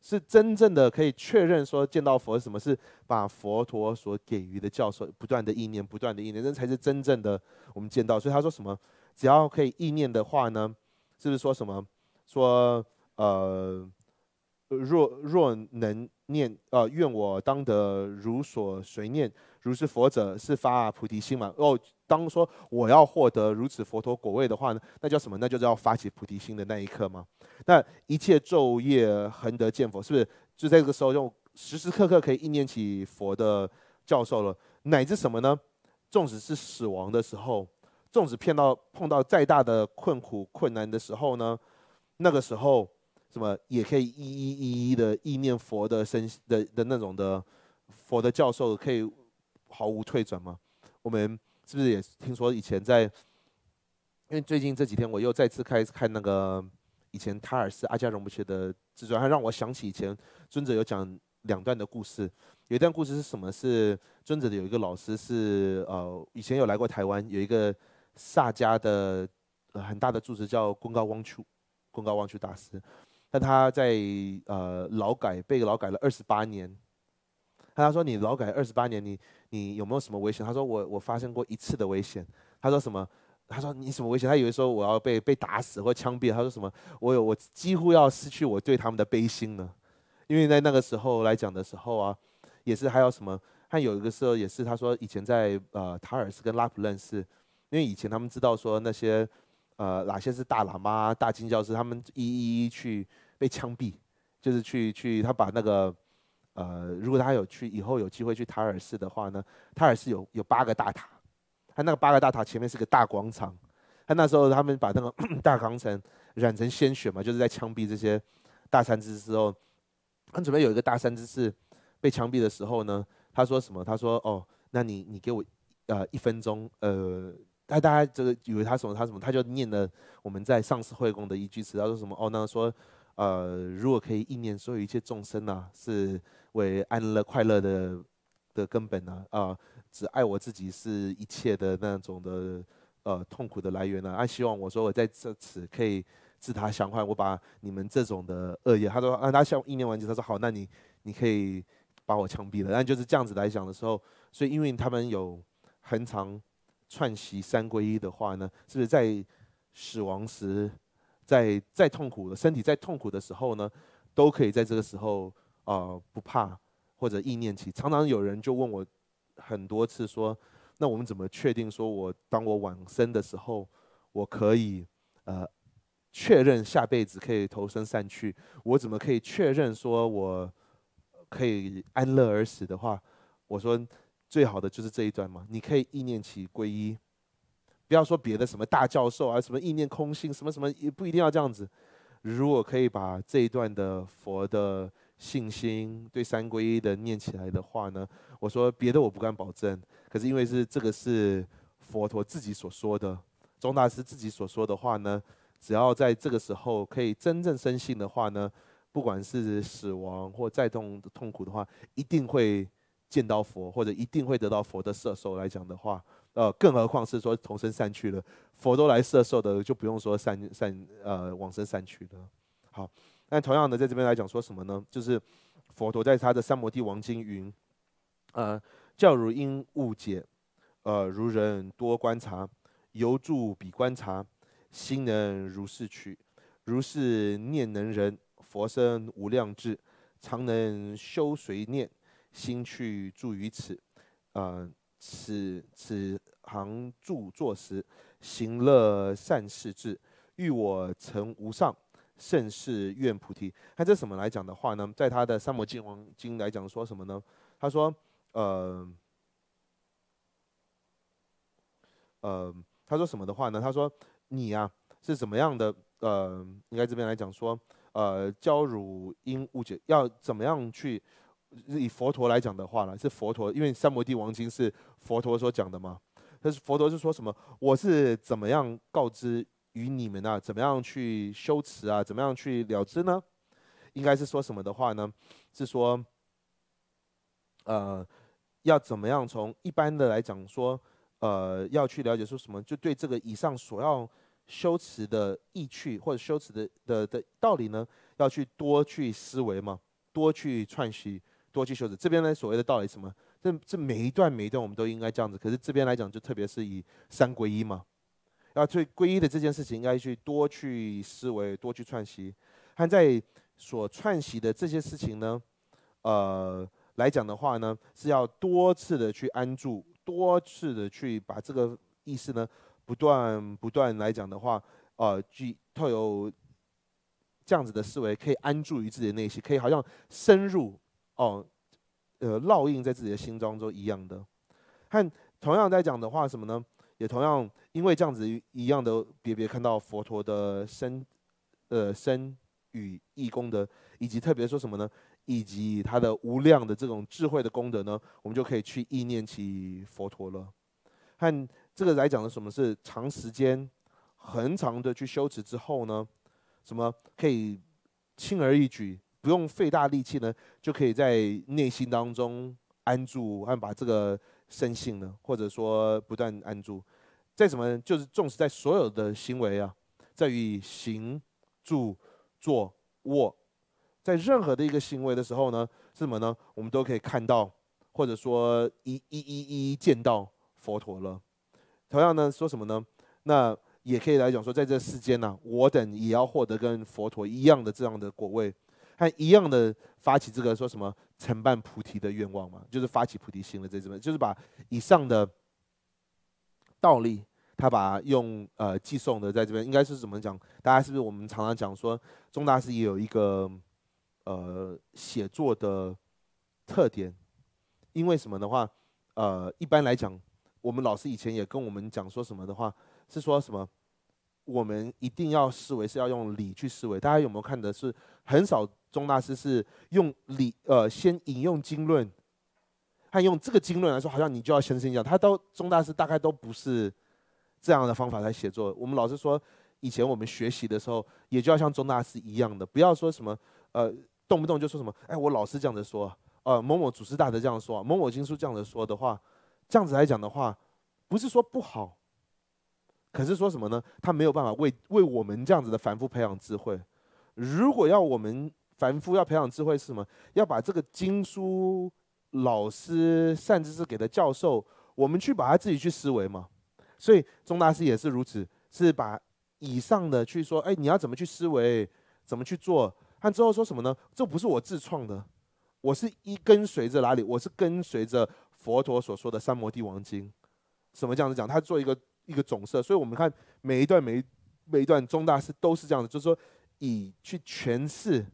是真正的可以确认说见到佛是什么？是把佛陀所给予的教授不断的意念，不断的意念，这才是真正的我们见到。所以他说什么？只要可以意念的话呢，就是说什么？说呃，若若能念呃，愿我当得如所随念，如是佛者是发菩提心嘛？哦。当说我要获得如此佛陀果位的话呢，那叫什么？那就是要发起菩提心的那一刻吗？那一切昼夜恒得见佛，是不是？就在这个时候，用时时刻刻可以意念起佛的教授了，乃至什么呢？纵使是死亡的时候，纵使骗到碰到再大的困苦困难的时候呢，那个时候什么也可以一一一一的意念佛的身的的那种的佛的教授，可以毫无退转吗？我们。是不是也听说以前在？因为最近这几天我又再次始看那个以前塔尔斯阿加荣布切的自传，还让我想起以前尊者有讲两段的故事。有一段故事是什么？是尊者有一个老师是呃以前有来过台湾，有一个萨迦的呃很大的住持叫贡高旺曲，贡高旺曲大师。那他在呃劳改被劳改了二十八年。他说：“你劳改二十八年，你你有没有什么危险？”他说：“我我发生过一次的危险。”他说什么？他说：“你什么危险？”他以为说我要被被打死或枪毙。他说什么？我有我几乎要失去我对他们的悲心了，因为在那个时候来讲的时候啊，也是还有什么，他有一个时候也是，他说以前在呃塔尔斯跟拉普楞寺，因为以前他们知道说那些呃哪些是大喇嘛、大金教师，他们一一一去被枪毙，就是去去他把那个。呃，如果他有去，以后有机会去塔尔寺的话呢，塔尔寺有有八个大塔，他那个八个大塔前面是个大广场，他那时候他们把那个 大广场染成鲜血嘛，就是在枪毙这些大三之之后，他准备有一个大三之是被枪毙的时候呢，他说什么？他说哦，那你你给我呃一分钟，呃，他大家这个以为他什么他什么，他就念了我们在上师会供的一句词，他说什么？哦，那说。呃，如果可以意念所有一切众生呢，是为安乐快乐的的根本呢啊，只爱我自己是一切的那种的呃痛苦的来源呢。他希望我说我在这次可以自他相换，我把你们这种的恶业，他说啊，他想意念完就，他说好，那你你可以把我枪毙了。但就是这样子来讲的时候，所以因为他们有恒常串习三归依的话呢，是不是在死亡时？在再痛苦的身体再痛苦的时候呢，都可以在这个时候啊不怕或者意念起。常常有人就问我很多次说，那我们怎么确定说我当我往生的时候，我可以呃确认下辈子可以投生散去？我怎么可以确认说我可以安乐而死的话？我说最好的就是这一段嘛，你可以意念起皈依。不要说别的什么大教授啊，什么意念空性，什么什么也不一定要这样子。如果可以把这一段的佛的信心对三皈的念起来的话呢，我说别的我不敢保证，可是因为是这个是佛陀自己所说，的宗大师自己所说的话呢，只要在这个时候可以真正生信的话呢，不管是死亡或再痛痛苦的话，一定会见到佛或者一定会得到佛的摄受来讲的话。呃，更何况是说投生散去了，佛都来受的，就不用说散散呃往生散去了。好，那同样的，在这边来讲说什么呢？就是佛陀在他的三摩地王经》云，呃，教汝因误解，呃，如人多观察，由助彼观察，心能如是取，如是念能人，佛身无量智，常能修随念，心去住于此，啊。此此行住坐时，行乐善事至，欲我成无上，甚是愿菩提。那这什么来讲的话呢？在他的《三摩经王经》来讲说什么呢？他说：“呃，呃，他说什么的话呢？他说你呀，是怎么样的？呃，应该这边来讲说，呃，教汝应误解，要怎么样去？”以佛陀来讲的话了，是佛陀，因为《三摩地王经》是佛陀所讲的嘛。但是佛陀是说什么？我是怎么样告知于你们呢？怎么样去修持啊？怎么样去了之呢？应该是说什么的话呢？是说，呃，要怎么样从一般的来讲说，呃，要去了解说什么？就对这个以上所要修持的意趣或者修持的的的道理呢，要去多去思维嘛，多去串习。多去修持这边呢，所谓的道理什么？这这每一段每一段我们都应该这样子。可是这边来讲，就特别是以三归一嘛，要最归一的这件事情，应该去多去思维，多去串习。还在所串习的这些事情呢，呃，来讲的话呢，是要多次的去安住，多次的去把这个意思呢，不断不断来讲的话，呃，去特有这样子的思维，可以安住于自己的内心，可以好像深入。哦，呃，烙印在自己的心中都一样的，和同样在讲的话什么呢？也同样因为这样子一样的，别别看到佛陀的身，呃，身与意功德，以及特别说什么呢？以及他的无量的这种智慧的功德呢，我们就可以去意念起佛陀了。和这个来讲的什么是长时间、很长的去修持之后呢？什么可以轻而易举？不用费大力气呢，就可以在内心当中安住，按把这个生性呢，或者说不断安住。再怎么就是重视在所有的行为啊，在与行住坐卧，在任何的一个行为的时候呢，是什么呢？我们都可以看到，或者说一一一一见到佛陀了。同样呢，说什么呢？那也可以来讲说，在这世间呢，我等也要获得跟佛陀一样的这样的果位。他一样的发起这个说什么承办菩提的愿望嘛，就是发起菩提心的在这边，就是把以上的道理，他把用呃寄送的在这边，应该是怎么讲？大家是不是我们常常讲说，钟大师也有一个呃写作的特点，因为什么的话，呃，一般来讲，我们老师以前也跟我们讲说什么的话，是说什么，我们一定要思维是要用理去思维，大家有没有看的是很少。宗大师是用理呃，先引用经论，他用这个经论来说，好像你就要相信一样。他都宗大师大概都不是这样的方法来写作。我们老师说，以前我们学习的时候，也就要像宗大师一样的，不要说什么呃，动不动就说什么，哎，我老师这样子说，呃，某某祖师大德这样说，某某经书这样子说的话，这样子来讲的话，不是说不好，可是说什么呢？他没有办法为为我们这样子的反复培养智慧。如果要我们。凡夫要培养智慧是什么？要把这个经书老师擅自是给的教授，我们去把他自己去思维嘛。所以钟大师也是如此，是把以上的去说，哎，你要怎么去思维，怎么去做？他之后说什么呢？这不是我自创的，我是一跟随着哪里？我是跟随着佛陀所说的《三摩地王经》，什么这样子讲？他做一个一个总色。所以我们看每一段每每一段钟大师都是这样的，就是说以去诠释。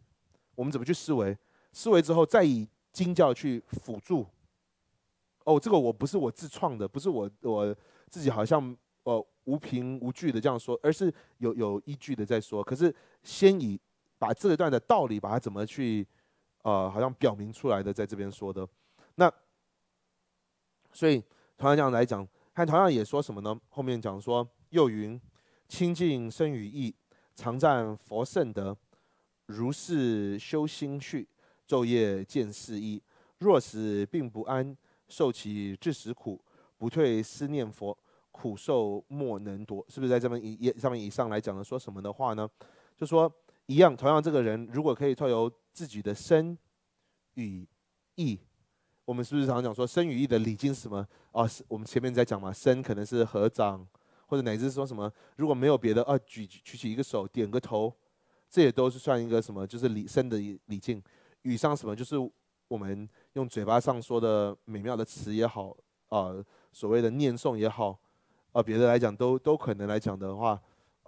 我们怎么去思维？思维之后再以经教去辅助。哦，这个我不是我自创的，不是我我自己好像哦无凭无据的这样说，而是有有依据的在说。可是先以把这段的道理把它怎么去呃好像表明出来的，在这边说的。那所以同样这样来讲，还同样也说什么呢？后面讲说又云清净生与意，常赞佛圣德。如是修心去，昼夜见是异。若死病不安，受其至死苦，不退思念佛，苦受莫能夺。是不是在这边以上面以上来讲的说什么的话呢？就说一样，同样这个人如果可以透由自己的身与意，我们是不是常讲说身与意的礼敬是什么啊？我们前面在讲嘛，身可能是合掌，或者乃至说什么如果没有别的啊，举举起一个手，点个头。这也都是算一个什么，就是理身的理境，语上什么，就是我们用嘴巴上说的美妙的词也好，啊，所谓的念诵也好，啊，别的来讲都都可能来讲的话，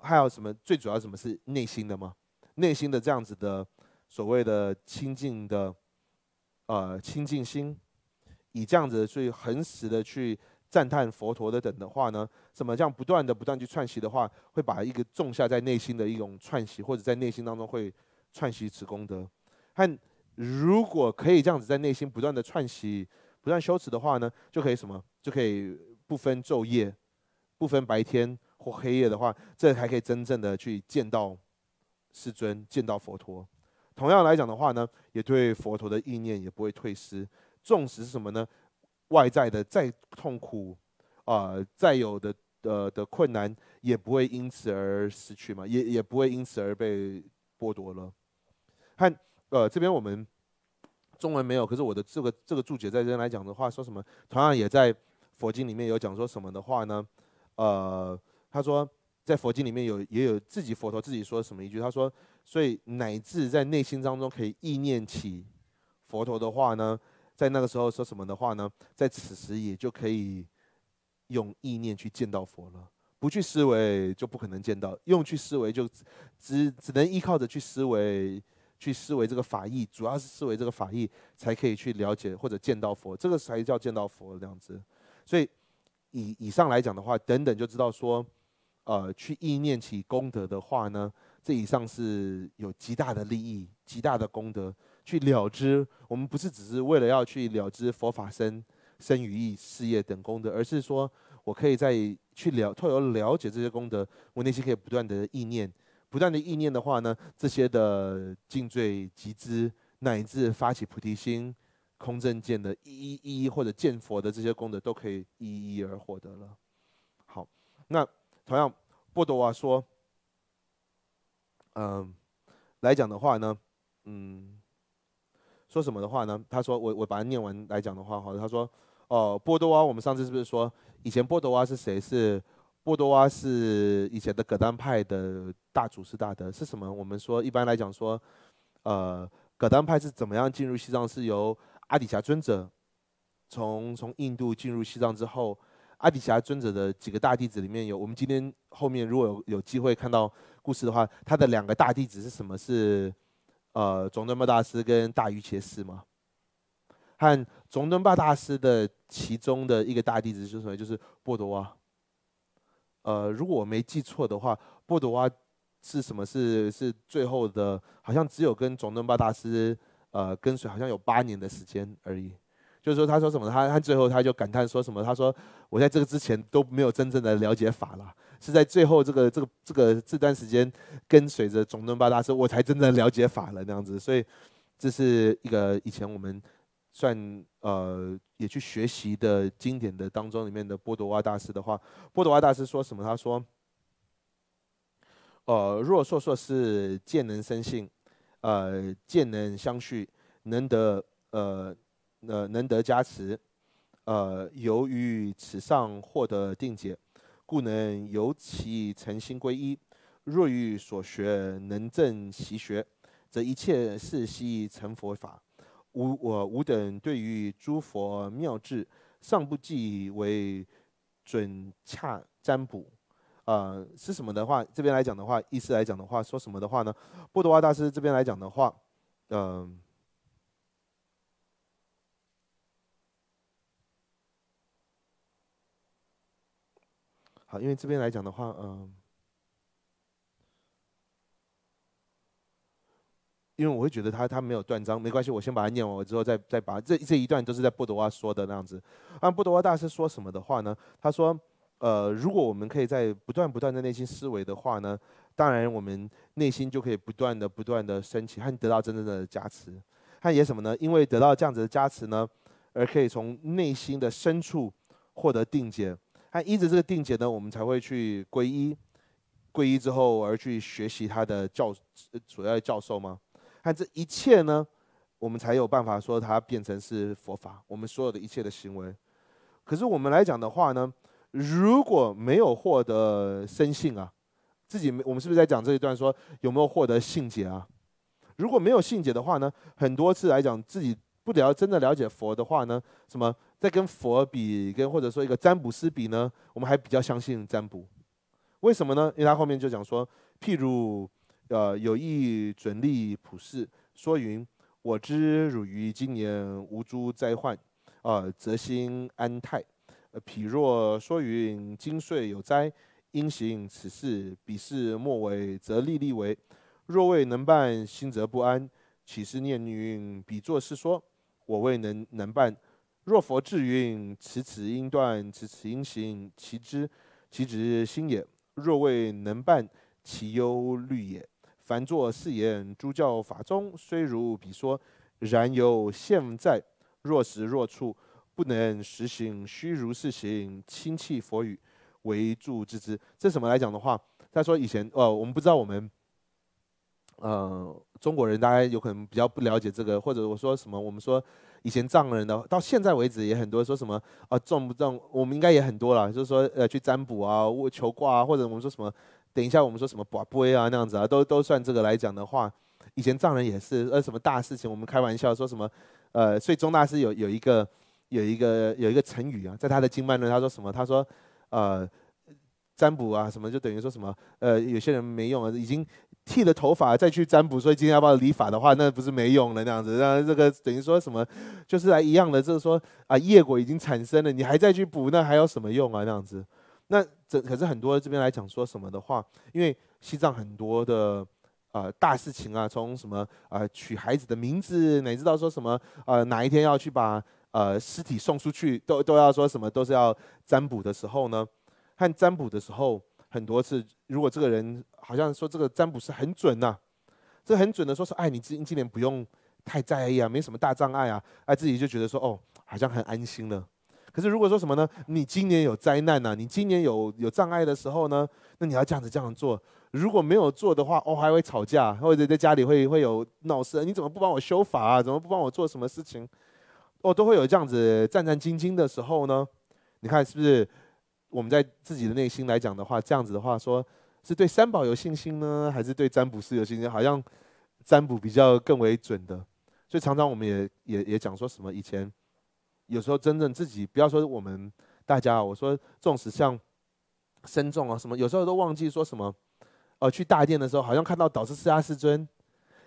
还有什么最主要什么是内心的吗？内心的这样子的所谓的清净的，啊，清净心，以这样子最恒时的去。赞叹佛陀的等的话呢，怎么这样不断的不断去串习的话，会把一个种下在内心的一种串习，或者在内心当中会串习此功德。看，如果可以这样子在内心不断的串习、不断修持的话呢，就可以什么？就可以不分昼夜、不分白天或黑夜的话，这才可以真正的去见到世尊、见到佛陀。同样来讲的话呢，也对佛陀的意念也不会退失。纵使是什么呢？外在的再痛苦啊，再有的呃的困难，也不会因此而失去嘛，也也不会因此而被剥夺了。看，呃，这边我们中文没有，可是我的这个这个注解在这边来讲的话，说什么同样也在佛经里面有讲说什么的话呢？呃，他说在佛经里面有也有自己佛陀自己说什么一句，他说，所以乃至在内心当中可以意念起佛陀的话呢。在那个时候说什么的话呢？在此时也就可以用意念去见到佛了。不去思维就不可能见到，用去思维就只只能依靠着去思维，去思维这个法意，主要是思维这个法意才可以去了解或者见到佛，这个才叫见到佛这样子。所以以以上来讲的话，等等就知道说，呃，去意念起功德的话呢，这以上是有极大的利益、极大的功德。去了之，我们不是只是为了要去了之佛法生生与义事业等功德，而是说我可以在去了透过了解这些功德，我内心可以不断的意念，不断的意念的话呢，这些的尽罪集资乃至发起菩提心、空正见的一一或者见佛的这些功德都可以一一而获得了。好，那同样波多瓦说，嗯，来讲的话呢，嗯。说什么的话呢？他说：“我我把它念完来讲的话好，他说：“哦，波多瓦，我们上次是不是说以前波多瓦是谁？是波多瓦是以前的葛丹派的大祖师大德是什么？我们说一般来讲说，呃，葛丹派是怎么样进入西藏？是由阿底峡尊者从从印度进入西藏之后，阿底峡尊者的几个大弟子里面有，我们今天后面如果有有机会看到故事的话，他的两个大弟子是什么？是？”呃，总敦巴大师跟大鱼切斯嘛，和总敦巴大师的其中的一个大弟子，就什么？就是波多哇。呃，如果我没记错的话，波多哇是什么？是是最后的，好像只有跟总敦巴大师呃跟随，好像有八年的时间而已。就是说，他说什么？他他最后他就感叹说什么？他说：“我在这个之前都没有真正的了解法了。”是在最后这个这个这个这段时间，跟随着总顿八大师，我才真正了解法了。那样子，所以这是一个以前我们算呃也去学习的经典的当中里面的波多瓦大师的话。波多瓦大师说什么？他说：“呃，若说说是见能生性，呃，见能相续，能得呃呃能得加持，呃，由于此上获得定解。”故能由其诚心归一。若欲所学能正其学，则一切事悉成佛法。吾我吾等对于诸佛妙智，尚不计为准恰占卜。啊，是什么的话？这边来讲的话，意思来讲的话，说什么的话呢？布多瓦大师这边来讲的话，嗯。好，因为这边来讲的话，嗯，因为我会觉得他他没有断章，没关系，我先把它念完，我之后再再把这这一段都是在布德瓦说的那样子。按布德瓦大师说什么的话呢？他说，呃，如果我们可以在不断不断的内心思维的话呢，当然我们内心就可以不断的不断的升起和得到真正的加持。他也什么呢？因为得到这样子的加持呢，而可以从内心的深处获得定解。按依着这个定解呢，我们才会去皈依，皈依之后而去学习他的教，所要的教授吗？按这一切呢，我们才有办法说它变成是佛法。我们所有的一切的行为，可是我们来讲的话呢，如果没有获得生性啊，自己没，我们是不是在讲这一段说有没有获得信解啊？如果没有信解的话呢，很多次来讲自己不了真的了解佛的话呢，什么？在跟佛比，跟或者说一个占卜师比呢，我们还比较相信占卜。为什么呢？因为他后面就讲说，譬如，呃，有一准立普世，说云：我知汝于今年无诸灾患，啊，则心安泰；呃，彼若说云，今岁有灾，因行此事，彼事莫为，则立立为。若未能办，心则不安，起是念虑，彼作是说：我未能能办。若佛智云：此此因断，此此因行，其知其之心也。若未能办，其忧虑也。凡作是言，诸教法中虽如彼说，然犹现在，若时若处，不能实行，须如是行，亲弃佛语，为助之之。这什么来讲的话？他说以前，呃，我们不知道我们，呃，中国人大家有可能比较不了解这个，或者我说什么，我们说。以前藏人的到现在为止也很多说什么啊重不重？我们应该也很多了就是说呃去占卜啊求卦啊或者我们说什么等一下我们说什么卜不啊那样子啊都都算这个来讲的话以前藏人也是呃什么大事情我们开玩笑说什么呃所以宗大师有有一个有一个有一个成语啊在他的经脉呢他说什么他说呃。占卜啊什么就等于说什么呃有些人没用啊已经。剃了头发再去占卜，所以今天要不要理发的话，那不是没用了。那样子，那这个等于说什么，就是一样的，就是说啊，业果已经产生了，你还再去补，那还有什么用啊？那样子，那这可是很多这边来讲说什么的话，因为西藏很多的啊大事情啊，从什么啊取孩子的名字，哪知道说什么啊哪一天要去把呃尸体送出去，都都要说什么都是要占卜的时候呢？看占卜的时候。很多次，如果这个人好像说这个占卜师很准呐，这很准的，说是哎，你今今年不用太在意啊，没什么大障碍啊，哎，自己就觉得说哦，好像很安心了。可是如果说什么呢？你今年有灾难呐，你今年有有障碍的时候呢，那你要这样子这样做，如果没有做的话，哦，还会吵架，或者在家里会会有闹事，你怎么不帮我修法啊？怎么不帮我做什么事情？哦，都会有这样子战战兢兢的时候呢？你看是不是？我们在自己的内心来讲的话，这样子的话，说是对三宝有信心呢，还是对占卜师有信心？好像占卜比较更为准的，所以常常我们也也也讲说什么。以前有时候真正自己不要说我们大家，我说纵使像深众啊什么，有时候都忘记说什么。哦，去大殿的时候，好像看到导师释迦世尊，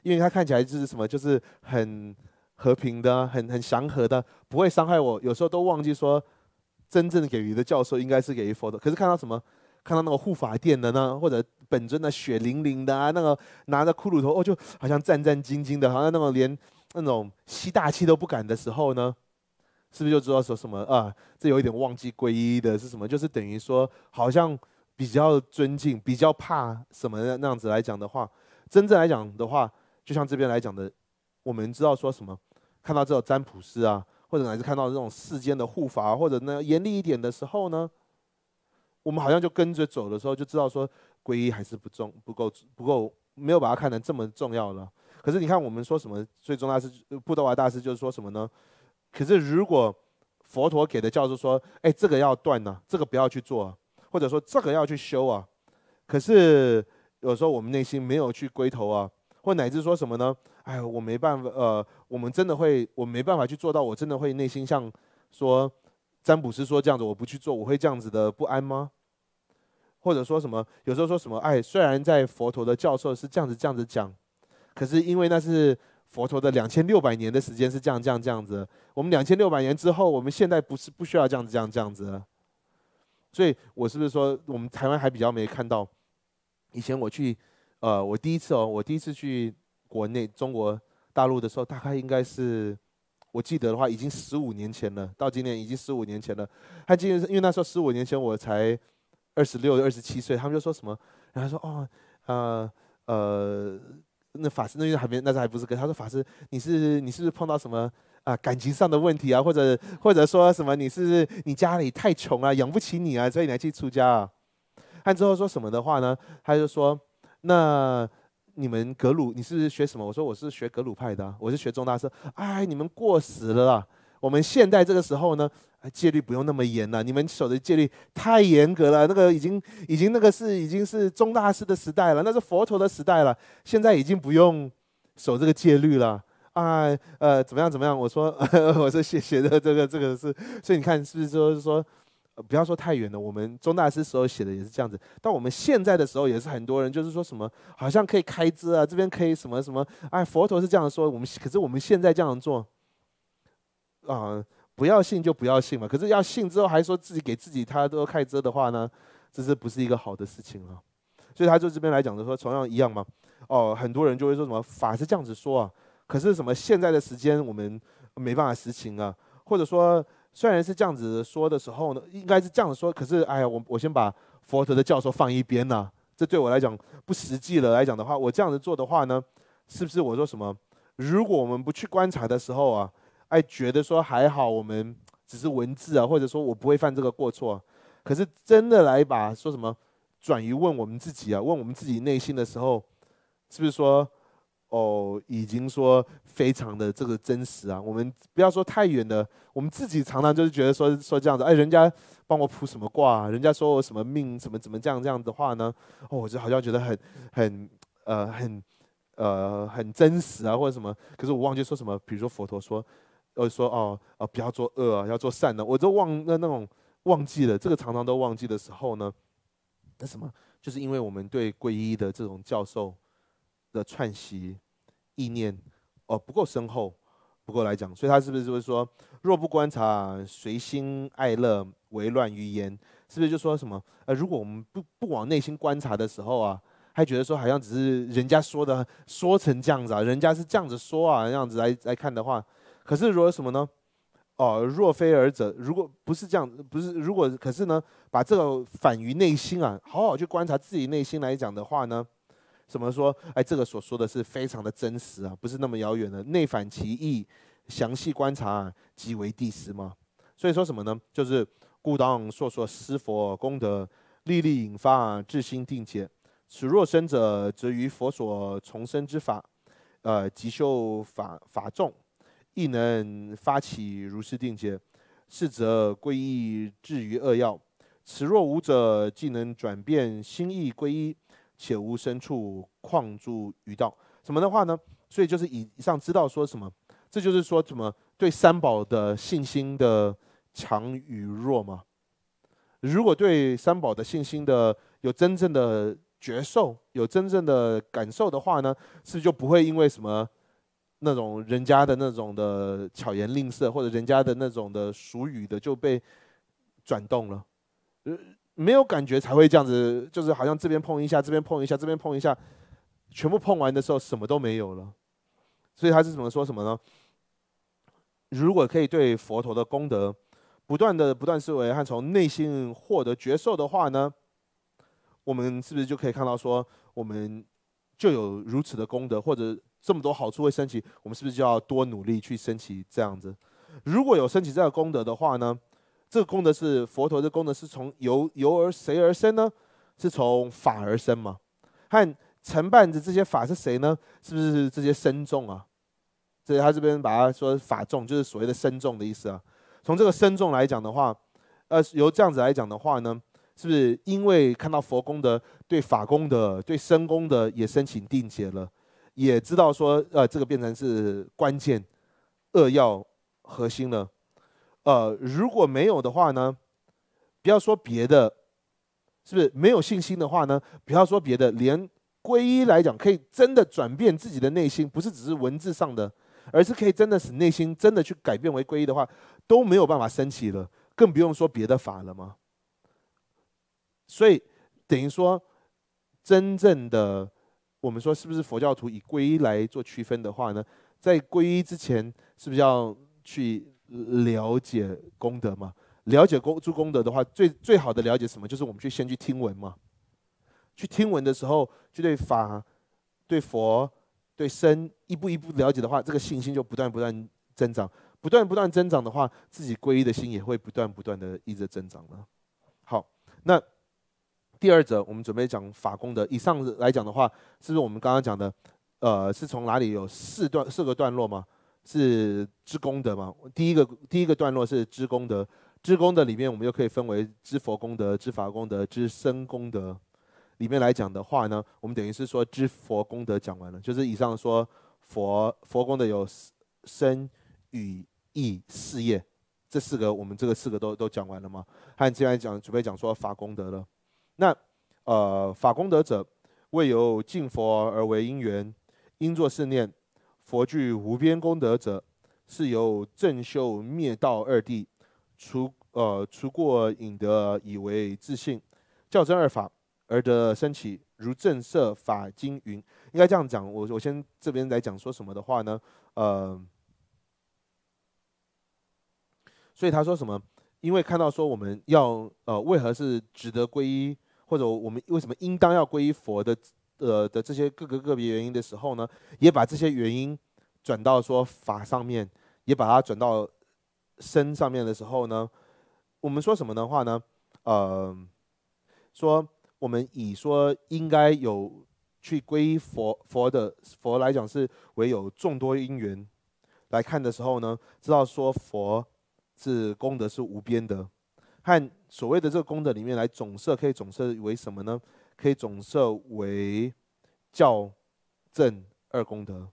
因为他看起来就是什么，就是很和平的，很很祥和的，不会伤害我。有时候都忘记说。真正给予的教授应该是给予佛陀。可是看到什么？看到那个护法殿的呢，或者本尊的血淋淋的啊，那个拿着骷髅头，哦，就好像战战兢兢的，好像那种连那种吸大气都不敢的时候呢，是不是就知道说什么啊？这有一点忘记皈依的是什么？就是等于说好像比较尊敬，比较怕什么那样子来讲的话，真正来讲的话，就像这边来讲的，我们知道说什么？看到这个占卜师啊。或者还是看到这种世间的护法，或者呢严厉一点的时候呢，我们好像就跟着走的时候，就知道说皈依还是不重不够不够，没有把它看成这么重要了。可是你看我们说什么，最重大是布德华大师就是说什么呢？可是如果佛陀给的教说，哎，这个要断呢，这个不要去做，啊，或者说这个要去修啊。可是有时候我们内心没有去归头啊。或乃至说什么呢？哎，我没办法，呃，我们真的会，我没办法去做到，我真的会内心像说占卜师说这样子，我不去做，我会这样子的不安吗？或者说什么？有时候说什么？哎，虽然在佛陀的教授是这样子，这样子讲，可是因为那是佛陀的两千六百年的时间是这样，这样，这样子。我们两千六百年之后，我们现在不是不需要这样子，这样，这样子。所以我是不是说，我们台湾还比较没看到？以前我去。呃，我第一次哦，我第一次去国内中国大陆的时候，大概应该是，我记得的话，已经十五年前了。到今年已经十五年前了。他记得，因为那时候十五年前我才二十六、二十七岁，他们就说什么，然后说哦，呃呃，那法师那边还没，那时候还不是跟他说法师，你是你是不是碰到什么啊感情上的问题啊，或者或者说什么你是你家里太穷啊，养不起你啊，所以你来去出家啊。他之后说什么的话呢？他就说。那你们格鲁你是学什么？我说我是学格鲁派的，我是学中大师。哎，你们过时了。我们现代这个时候呢，戒律不用那么严了。你们守的戒律太严格了，那个已经已经那个是已经是中大师的时代了，那是佛陀的时代了。现在已经不用守这个戒律了。啊，呃，怎么样怎么样？我说 我说写写的这个这个是，所以你看是不是说说。不要说太远了，我们中大师时候写的也是这样子，到我们现在的时候也是很多人就是说什么好像可以开支啊，这边可以什么什么，哎，佛陀是这样说，我们可是我们现在这样做，啊，不要信就不要信嘛，可是要信之后还说自己给自己他都开支的话呢，这是不是一个好的事情啊？所以他就这边来讲的说同样一样嘛，哦，很多人就会说什么法是这样子说啊，可是什么现在的时间我们没办法实行啊，或者说。虽然是这样子说的时候呢，应该是这样子说。可是，哎呀，我我先把佛陀的教授放一边呢，这对我来讲不实际了。来讲的话，我这样子做的话呢，是不是我说什么？如果我们不去观察的时候啊，哎，觉得说还好，我们只是文字啊，或者说我不会犯这个过错。可是真的来把说什么转移问我们自己啊，问我们自己内心的时候，是不是说？哦，已经说非常的这个真实啊！我们不要说太远的，我们自己常常就是觉得说说这样子，哎，人家帮我卜什么卦啊？人家说我什么命，怎么怎么这样这样的话呢？哦，我就好像觉得很很呃很呃很真实啊，或者什么？可是我忘记说什么，比如说佛陀说，呃说哦哦不要做恶啊，要做善的，我都忘那那种忘记了，这个常常都忘记的时候呢，那什么？就是因为我们对皈依的这种教授。的串习意念哦不够深厚，不够来讲，所以他是不是就会说，若不观察随心爱乐为乱于言，是不是就说什么？呃，如果我们不不往内心观察的时候啊，还觉得说好像只是人家说的说成这样子啊，人家是这样子说啊，这样子来来看的话，可是果什么呢？哦，若非尔者，如果不是这样不是如果，可是呢，把这个反于内心啊，好好去观察自己内心来讲的话呢？怎么说？哎，这个所说的是非常的真实啊，不是那么遥远的。内反其意，详细观察，即为第十吗？所以说什么呢？就是故当说说思佛功德，历历引发至心定解。此若生者，则于佛所重生之法，呃，即受法法众，亦能发起如是定解。是则归依至于二要。此若无者，即能转变心意归依。且无身处旷住于道，什么的话呢？所以就是以上知道说什么，这就是说怎么对三宝的信心的强与弱吗？如果对三宝的信心的有真正的觉受，有真正的感受的话呢，是就不会因为什么那种人家的那种的巧言令色，或者人家的那种的俗语的就被转动了，呃。没有感觉才会这样子，就是好像这边碰一下，这边碰一下，这边碰一下，全部碰完的时候什么都没有了。所以他是怎么说什么呢？如果可以对佛陀的功德不断的不断思维，和从内心获得觉受的话呢，我们是不是就可以看到说我们就有如此的功德，或者这么多好处会升起？我们是不是就要多努力去升起这样子？如果有升起这个功德的话呢？这个功德是佛陀的功德是从由由而谁而生呢？是从法而生吗？和承办着这些法是谁呢？是不是这些身众啊？所以他这边把它说法众，就是所谓的身众的意思啊。从这个身众来讲的话，呃，由这样子来讲的话呢，是不是因为看到佛功德对法功德对身功德也申请定解了，也知道说呃，这个变成是关键、扼要、核心了。呃，如果没有的话呢，不要说别的，是不是没有信心的话呢？不要说别的，连皈依来讲，可以真的转变自己的内心，不是只是文字上的，而是可以真的使内心真的去改变为皈依的话，都没有办法升起了，更不用说别的法了吗？所以等于说，真正的我们说是不是佛教徒以皈依来做区分的话呢？在皈依之前，是不是要去？了解功德吗？了解公做功德的话，最最好的了解什么？就是我们去先去听闻嘛。去听闻的时候，就对法、对佛、对身一步一步了解的话，这个信心就不断不断增长。不断不断增长的话，自己皈依的心也会不断不断的一直增长了。好，那第二者，我们准备讲法功德。以上来讲的话，是不是我们刚刚讲的？呃，是从哪里有四段四个段落吗？是知功德嘛？第一个第一个段落是知功德，知功德里面我们又可以分为知佛功德、知法功德、知身功德。里面来讲的话呢，我们等于是说知佛功德讲完了，就是以上说佛佛功德有身、语、意、事业这四个，我们这个四个都都讲完了吗？还这来讲准备讲说法功德了。那呃，法功德者，为由敬佛而为因缘，因作是念。佛具无边功德者，是由正修灭道二谛，除呃除过引得以为自信，教真二法而得升起。如正色法经云，应该这样讲。我我先这边来讲说什么的话呢？呃，所以他说什么？因为看到说我们要呃为何是值得皈依，或者我们为什么应当要皈依佛的？呃的这些各个个别原因的时候呢，也把这些原因转到说法上面，也把它转到身上面的时候呢，我们说什么的话呢？呃，说我们以说应该有去归佛佛的佛来讲是唯有众多因缘来看的时候呢，知道说佛是功德是无边的，和所谓的这个功德里面来总摄，可以总摄为什么呢？可以总设为教、正二功德。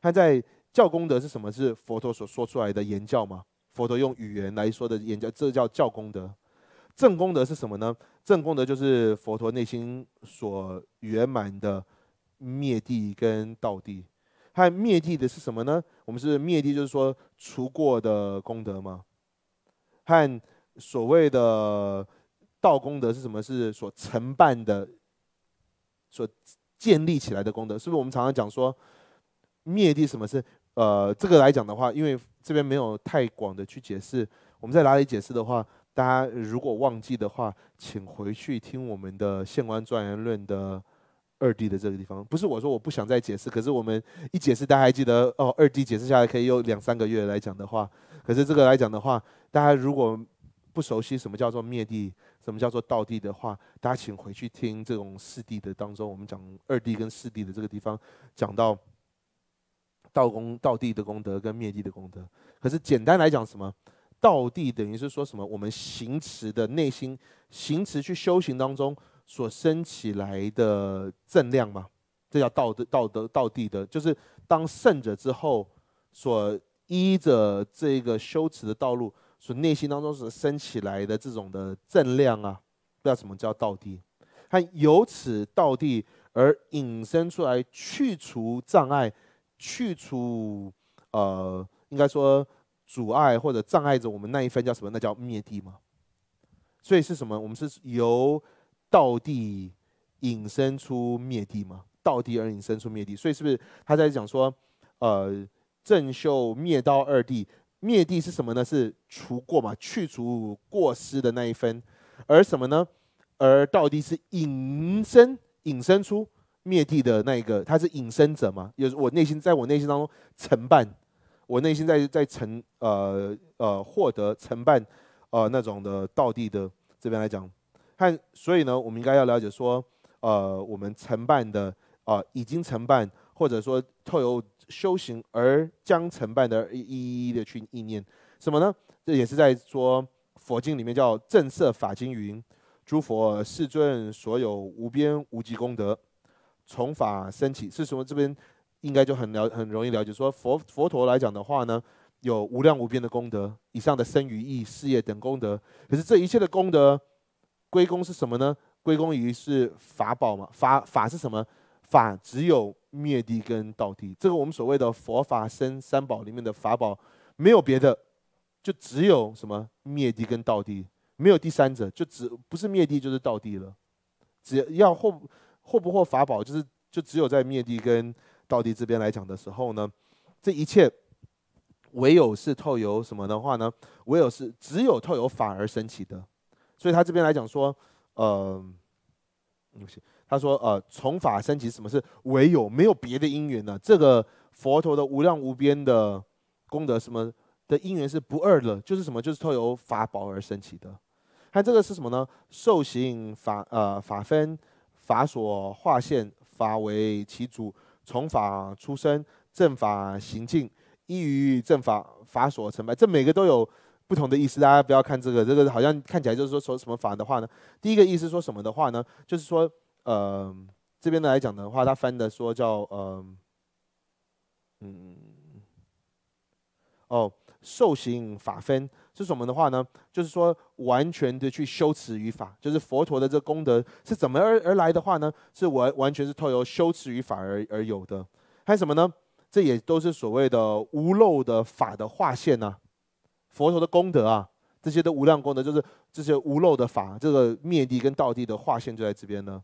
他在教功德是什么？是佛陀所说出来的言教吗？佛陀用语言来说的言教，这叫教功德。正功德是什么呢？正功德就是佛陀内心所圆满的灭地跟道地。他灭地的是什么呢？我们是灭地，就是说除过的功德吗？和所谓的道功德是什么？是所承办的。所建立起来的功德，是不是我们常常讲说灭地什么是？呃，这个来讲的话，因为这边没有太广的去解释。我们在哪里解释的话，大家如果忘记的话，请回去听我们的《县官状元论》的二弟的这个地方。不是我说我不想再解释，可是我们一解释，大家还记得哦。二弟解释下来可以有两三个月来讲的话，可是这个来讲的话，大家如果不熟悉什么叫做灭地。什么叫做道地的话？大家请回去听这种四地的当中，我们讲二地跟四地的这个地方，讲到道功、道地的功德跟灭地的功德。可是简单来讲，什么道地等于是说什么？我们行持的内心，行持去修行当中所生起来的正量嘛，这叫道德、道德、道地的，就是当胜者之后所依着这个修持的道路。所内心当中所升起来的这种的正量啊，不知道什么叫道地，他由此道地而引申出来，去除障碍，去除呃，应该说阻碍或者障碍着我们那一分叫什么？那叫灭地吗？所以是什么？我们是由道地引申出灭地吗？道地而引申出灭地，所以是不是他在讲说，呃，正修灭刀二地？灭地是什么呢？是除过嘛，去除过失的那一分，而什么呢？而到底是隐身、隐身出灭地的那一个，他是隐身者嘛？有我内心，在我内心当中承办，我内心在在承呃呃获得承办呃那种的道地的这边来讲，看所以呢，我们应该要了解说，呃，我们承办的啊，已经承办或者说透有。修行而将成败的一一的去意念什么呢？这也是在说佛经里面叫正色法经云，诸佛世尊所有无边无极功德，从法升起。是什么？这边应该就很了很容易了解。说佛佛陀来讲的话呢，有无量无边的功德，以上的生与义事业等功德。可是这一切的功德归功是什么呢？归功于是法宝嘛？法法是什么？法只有灭地跟道地，这个我们所谓的佛法僧三宝里面的法宝，没有别的，就只有什么灭地跟道地，没有第三者，就只不是灭地就是道地了。只要获获不获法宝，就是就只有在灭地跟道地这边来讲的时候呢，这一切唯有是透由什么的话呢？唯有是只有透由法而升起的，所以他这边来讲说，呃，不他说：“呃，从法升起，什么是唯有没有别的因缘呢？这个佛陀的无量无边的功德，什么的因缘是不二的？就是什么？就是透由法宝而升起的。还这个是什么呢？受行法，呃，法分法所化现，法为其主，从法出生，正法行进，依于正法法所成办。这每个都有不同的意思。大家不要看这个，这个好像看起来就是说说什么法的话呢？第一个意思说什么的话呢？就是说。”嗯，这边的来讲的话，他翻的说叫嗯嗯哦，受刑法分是什么的话呢？就是说完全的去修持于法，就是佛陀的这功德是怎么而而来的话呢？是完完全是透由修持于法而而有的。还有什么呢？这也都是所谓的无漏的法的划线呢。佛陀的功德啊，这些的无量功德，就是这些无漏的法，这个灭地跟道地的划线就在这边呢。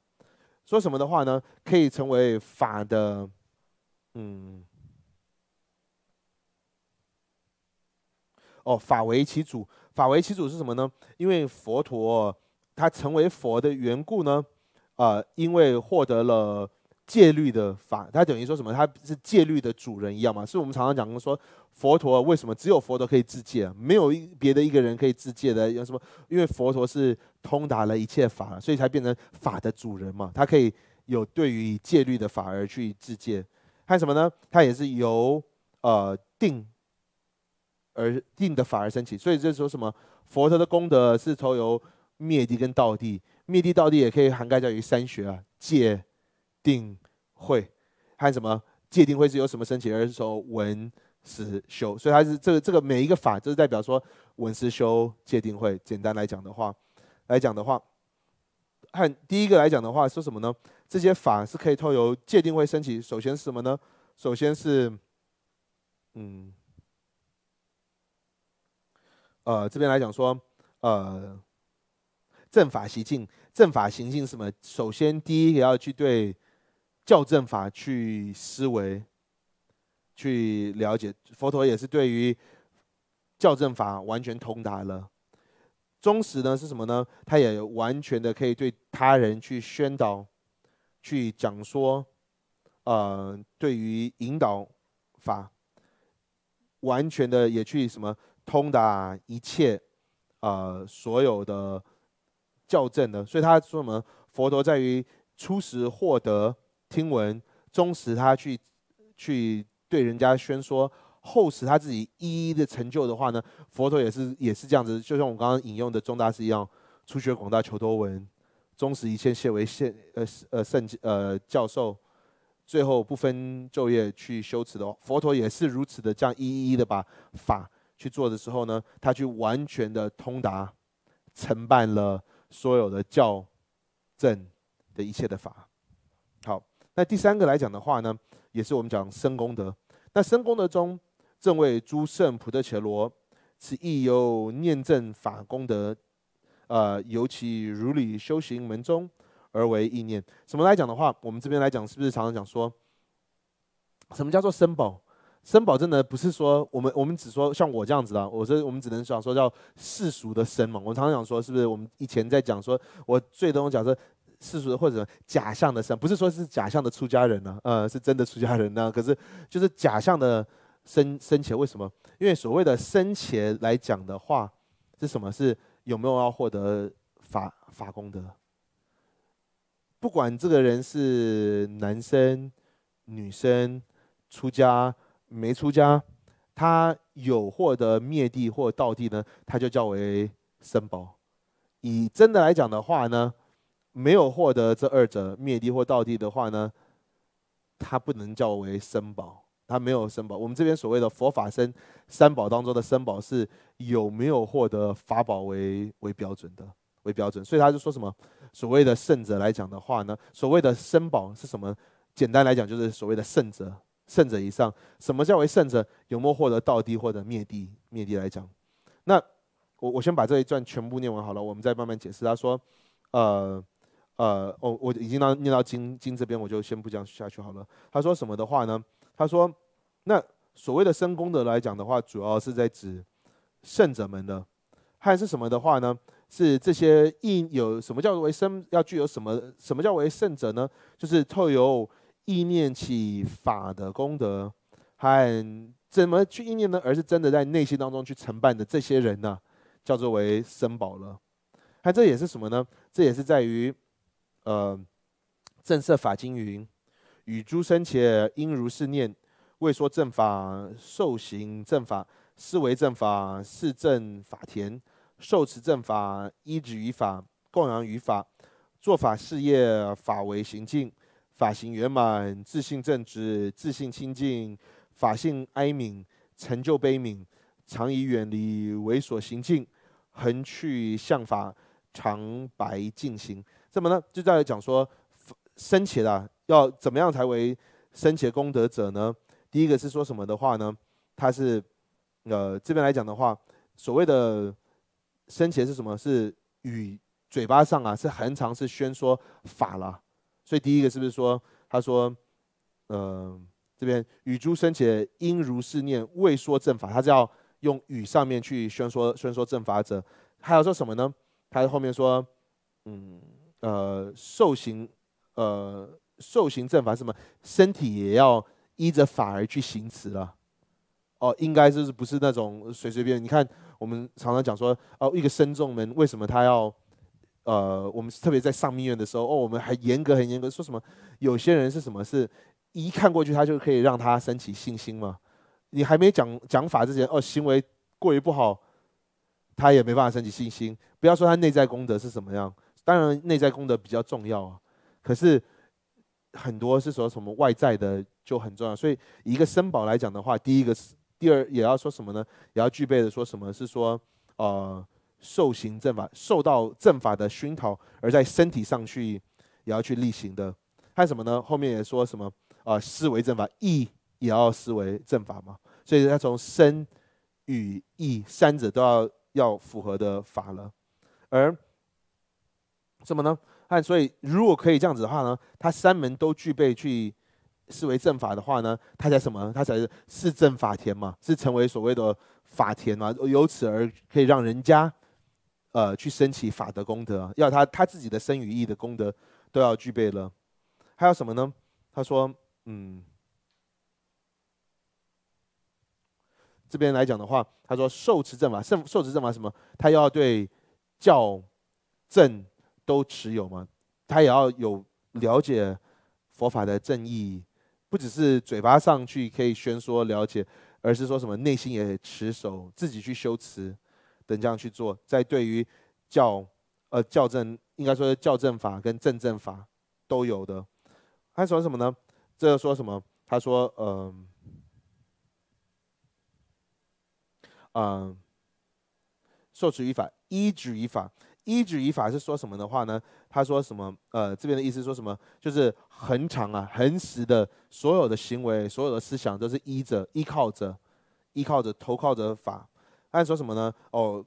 说什么的话呢？可以成为法的，嗯，哦，法为其主。法为其主是什么呢？因为佛陀他成为佛的缘故呢，啊，因为获得了。戒律的法，他等于说什么？他是戒律的主人一样嘛？是我们常常讲的说，佛陀为什么只有佛陀可以自戒，没有别的一个人可以自戒的？有什么？因为佛陀是通达了一切法，所以才变成法的主人嘛。他可以有对于戒律的法而去自戒。有什么呢？他也是由呃定而定的法而升起。所以这时候什么？佛陀的功德是从由灭地跟道地，灭地道地也可以涵盖在于三学啊戒。定会和什么界定会是有什么升起，而是说文思修，所以它是这个这个每一个法就是代表说文思修界定会。简单来讲的话，来讲的话，和第一个来讲的话，说什么呢？这些法是可以透由界定会升起。首先是什么呢？首先是，嗯，呃，这边来讲说，呃，正法习境，正法行进是什么？首先第一个要去对。校正法去思维，去了解佛陀也是对于校正法完全通达了。忠实呢是什么呢？他也完全的可以对他人去宣导，去讲说，呃，对于引导法，完全的也去什么通达一切，呃，所有的校正的。所以他说什么？佛陀在于初时获得。听闻，忠实他去去对人家宣说，后实他自己一一的成就的话呢，佛陀也是也是这样子，就像我刚刚引用的中大师一样，初学广大求多闻，忠实一切谢为谢，呃呃圣呃教授，最后不分昼夜去修持的，佛陀也是如此的这样一一的把法去做的时候呢，他去完全的通达，承办了所有的教证的一切的法。那第三个来讲的话呢，也是我们讲生功德。那生功德中，正谓诸圣普提切罗，此亦有念正法功德，呃，尤其如理修行门中而为意念。什么来讲的话，我们这边来讲是不是常常讲说，什么叫做深宝？深宝真的不是说我们我们只说像我这样子的，我这我们只能想说叫世俗的深嘛。我们常常讲说，是不是我们以前在讲说，我最终假设世俗的或者假象的生，不是说是假象的出家人呢，呃，是真的出家人呢。可是就是假象的生生前，为什么？因为所谓的生前来讲的话，是什么？是有没有要获得法法功德？不管这个人是男生、女生、出家、没出家，他有获得灭地或道地呢，他就叫为生宝。以真的来讲的话呢？没有获得这二者灭地或道地的话呢，他不能叫为身宝，他没有身宝。我们这边所谓的佛法身三宝当中的身宝是有没有获得法宝为为标准的，为标准。所以他就说什么所谓的圣者来讲的话呢，所谓的身宝是什么？简单来讲就是所谓的圣者，圣者以上。什么叫为圣者？有没有获得道地或者灭地？灭地来讲，那我我先把这一段全部念完好了，我们再慢慢解释。他说，呃。呃，我我已经到念到经经这边，我就先不讲下去好了。他说什么的话呢？他说，那所谓的生功德来讲的话，主要是在指圣者们的，还是什么的话呢？是这些意有什么叫做为生，要具有什么什么叫为圣者呢？就是透由意念起法的功德，还怎么去意念呢？而是真的在内心当中去承办的这些人呢，叫做为生宝了。还这也是什么呢？这也是在于。呃，正色法经云：，与诸生且应如是念：，未说正法，受行正法，思维正法，是正法田，受持正法，依止于法，供养于法，做法事业，法为行进，法行圆满，自信正直，自信清净，法性哀悯，成就悲悯，常以远离为所行径，恒去向法，常白净行。怎么呢？就在讲说生前啊，要怎么样才为生前功德者呢？第一个是说什么的话呢？他是呃这边来讲的话，所谓的生前是什么？是语嘴巴上啊，是恒常是宣说法了。所以第一个是不是说？他说，嗯，这边语诸生前应如是念，未说正法，他是要用语上面去宣说宣说正法者。还要说什么呢？他后面说，嗯。呃，受刑，呃，受刑正法什么，身体也要依着法而去行持了。哦，应该就是不是那种随随便。你看，我们常常讲说，哦，一个身众们为什么他要，呃，我们特别在上密院的时候，哦，我们还严格很严格，说什么有些人是什么，是一看过去他就可以让他升起信心吗？你还没讲讲法之前，哦，行为过于不好，他也没办法升起信心。不要说他内在功德是什么样。当然，内在功德比较重要啊。可是很多是说什么外在的就很重要，所以一个身宝来讲的话，第一个是，第二也要说什么呢？也要具备的说什么？是说，呃，受行正法，受到正法的熏陶，而在身体上去也要去例行的。还有什么呢？后面也说什么啊？思维正法，意也要思维正法嘛。所以他从身与意三者都要要符合的法了，而。什么呢？哎，所以如果可以这样子的话呢，他三门都具备去视为正法的话呢，他才什么？他才是是正法田嘛，是成为所谓的法田嘛？由此而可以让人家呃去升起法德功德，要他他自己的生与义的功德都要具备了。还有什么呢？他说，嗯，这边来讲的话，他说受持正法，受持正法什么？他要对教正。都持有吗？他也要有了解佛法的正义，不只是嘴巴上去可以宣说了解，而是说什么内心也持守，自己去修持等这样去做。在对于教呃教正，应该说是教正法跟正正法都有的。他说什么呢？这说什么？他说，嗯嗯，受持于法，依止于法。依止于法是说什么的话呢？他说什么？呃，这边的意思说什么？就是恒常啊、恒时的所有的行为、所有的思想都是依着、依靠着、依靠着、投靠着法。他说什么呢？哦，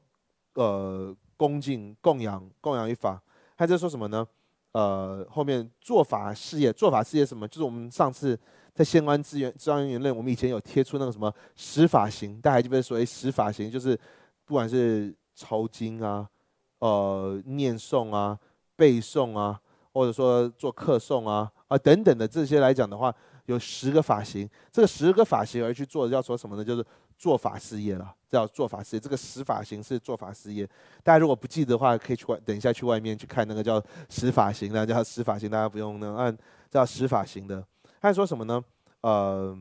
呃，恭敬供养、供养于法。他在说什么呢？呃，后面做法事业、做法事业什么？就是我们上次在相关资源资源里类，我们以前有贴出那个什么十法行，大家记不记得？说诶，十法行就是不管是抄经啊。呃，念诵啊，背诵啊，或者说做课诵啊，啊等等的这些来讲的话，有十个法行，这个十个法行而去做，要说什么呢？就是做法事业了，叫做法事业。这个十法行是做法事业。大家如果不记得的话，可以去外等一下去外面去看那个叫十法行，那叫十法行，大家不用呢按叫十法行的。他说什么呢？呃，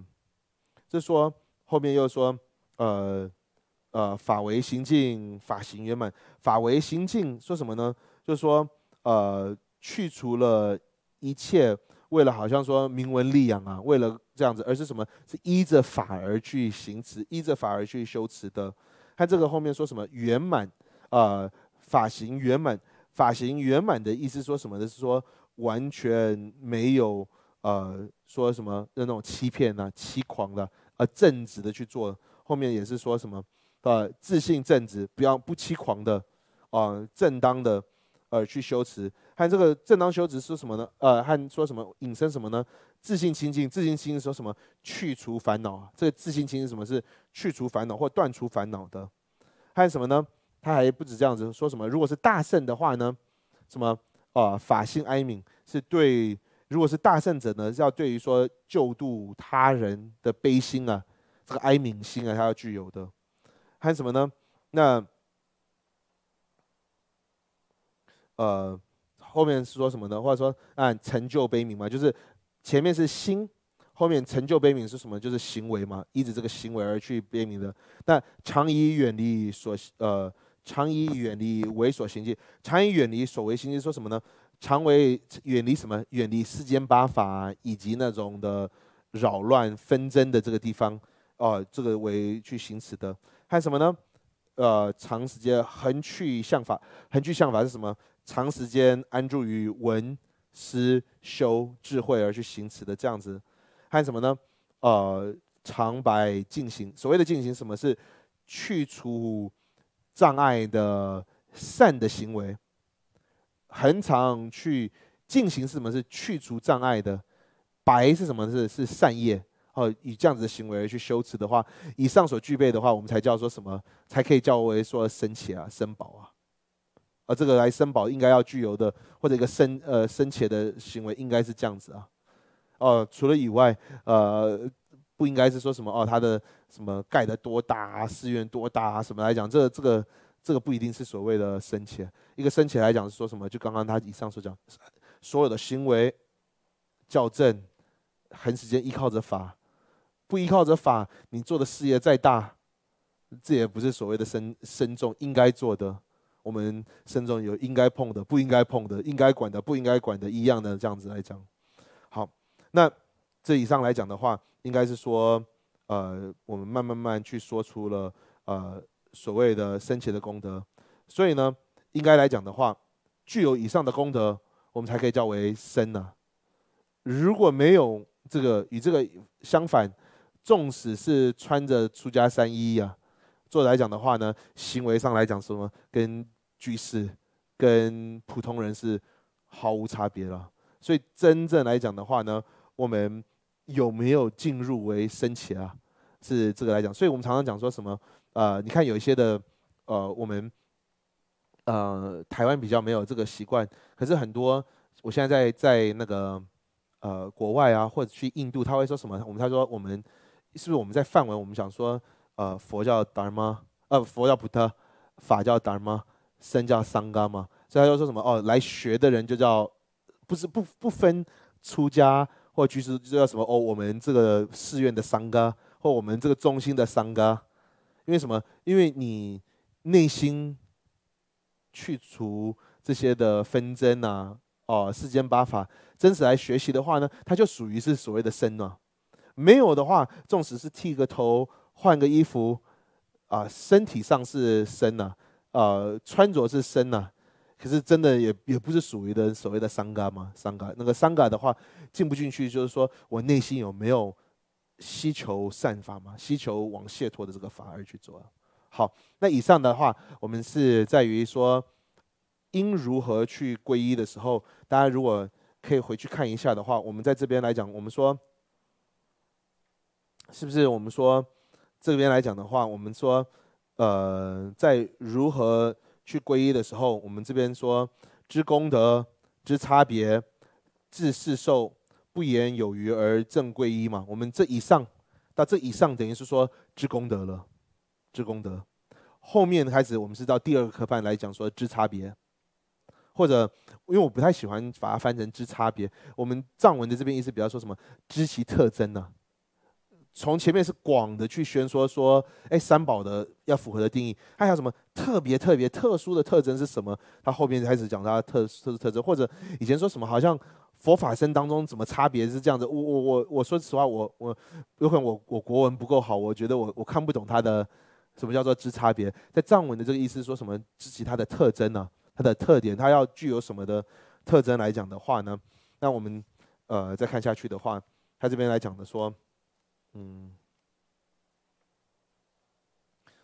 就说后面又说呃。呃，法为行径，法行圆满。法为行径说什么呢？就是说，呃，去除了一切为了好像说名闻利养啊，为了这样子，而是什么？是依着法而去行持，依着法而去修持的。他这个后面说什么圆满？呃，法行圆满，法行圆满的意思说什么？呢？是说完全没有呃说什么那种欺骗啊、欺狂的，呃，正直的去做。后面也是说什么？呃，自信正直，不要不欺狂的，啊，正当的，呃，去修持。和这个正当修持是什么呢？呃，和说什么？引申什么呢？自信清净，自信清净说什么？去除烦恼。这个自信清净什么是去除烦恼或断除烦恼的？还有什么呢？他还不止这样子，说什么？如果是大圣的话呢？什么？啊，法性哀悯是对，如果是大圣者呢，要对于说救度他人的悲心啊，这个哀悯心啊，他要具有的。看什么呢？那，呃，后面是说什么呢？或者说按成就悲悯嘛？就是前面是心，后面成就悲悯是什么？就是行为嘛，依直这个行为而去悲悯的。那常以远离所呃，常以远离为所行迹，常以远离所为行迹，说什么呢？常为远离什么？远离世间八法以及那种的扰乱纷争的这个地方哦，这个为去行持的。还什么呢？呃，长时间恒去向法，恒去向法是什么？长时间安住于闻、思、修智慧而去行持的这样子。还什么呢？呃，常白进行。所谓的进行，什么是去除障碍的善的行为？恒常去进行是什么？是去除障碍的白是什么？是是善业。哦，以这样子的行为去修辞的话，以上所具备的话，我们才叫说什么才可以叫为说升钱啊、升宝啊，啊，这个来升宝应该要具有的，或者一个升呃升钱的行为应该是这样子啊。哦，除了以外，呃，不应该是说什么哦，他的什么盖的多大、寺院多大什么来讲，这这个这个不一定是所谓的升钱。一个升钱来讲，是说什么就刚刚他以上所讲，所有的行为校正，恒时间依靠着法。不依靠着法，你做的事业再大，这也不是所谓的僧僧众应该做的。我们僧众有应该碰的、不应该碰的，应该管的、不应该管的一样的这样子来讲。好，那这以上来讲的话，应该是说，呃，我们慢慢慢去说出了呃所谓的深前的功德。所以呢，应该来讲的话，具有以上的功德，我们才可以叫为僧呢。如果没有这个，与这个相反。纵使是穿着出家三衣啊，做来讲的话呢，行为上来讲什么，跟居士、跟普通人是毫无差别了。所以真正来讲的话呢，我们有没有进入为升起啊？是这个来讲，所以我们常常讲说什么？呃，你看有一些的，呃，我们呃台湾比较没有这个习惯，可是很多我现在在在那个呃国外啊，或者去印度，他会说什么？我们他说我们。是不是我们在范文？我们想说，呃，佛教达摩，呃，佛教普特，法教达摩，身教桑伽嘛？所以他就说什么哦，来学的人就叫，不是不不分出家或居士，就叫什么哦？我们这个寺院的桑伽，或我们这个中心的桑伽，因为什么？因为你内心去除这些的纷争啊，哦，世间八法，真实来学习的话呢，它就属于是所谓的身了。没有的话，纵使是剃个头、换个衣服，啊，身体上是身呐，呃，穿着是身呐，可是真的也也不是属于的所谓的伤嘎嘛？伤嘎那个伤嘎的话进不进去？就是说我内心有没有需求散发嘛？需求往解脱的这个法而去做。好，那以上的话，我们是在于说应如何去皈依的时候，大家如果可以回去看一下的话，我们在这边来讲，我们说。是不是我们说这边来讲的话，我们说呃，在如何去皈依的时候，我们这边说知功德、知差别、知世受，不言有余而正皈依嘛。我们这以上，那这以上等于是说知功德了，知功德。后面开始我们是到第二个课判来讲说知差别，或者因为我不太喜欢把它翻成知差别，我们藏文的这边意思，比较说什么知其特征呢？从前面是广的去宣说，说，哎，三宝的要符合的定义，它还有什么特别特别特殊的特征是什么？它后面开始讲它的特特殊特征，或者以前说什么好像佛法僧当中什么差别是这样子？我我我我说实话，我我有可能我我国文不够好，我觉得我我看不懂它的什么叫做之差别，在藏文的这个意思说什么知其他的特征呢？它的特点，它要具有什么的特征来讲的话呢？那我们呃再看下去的话，它这边来讲的说。嗯，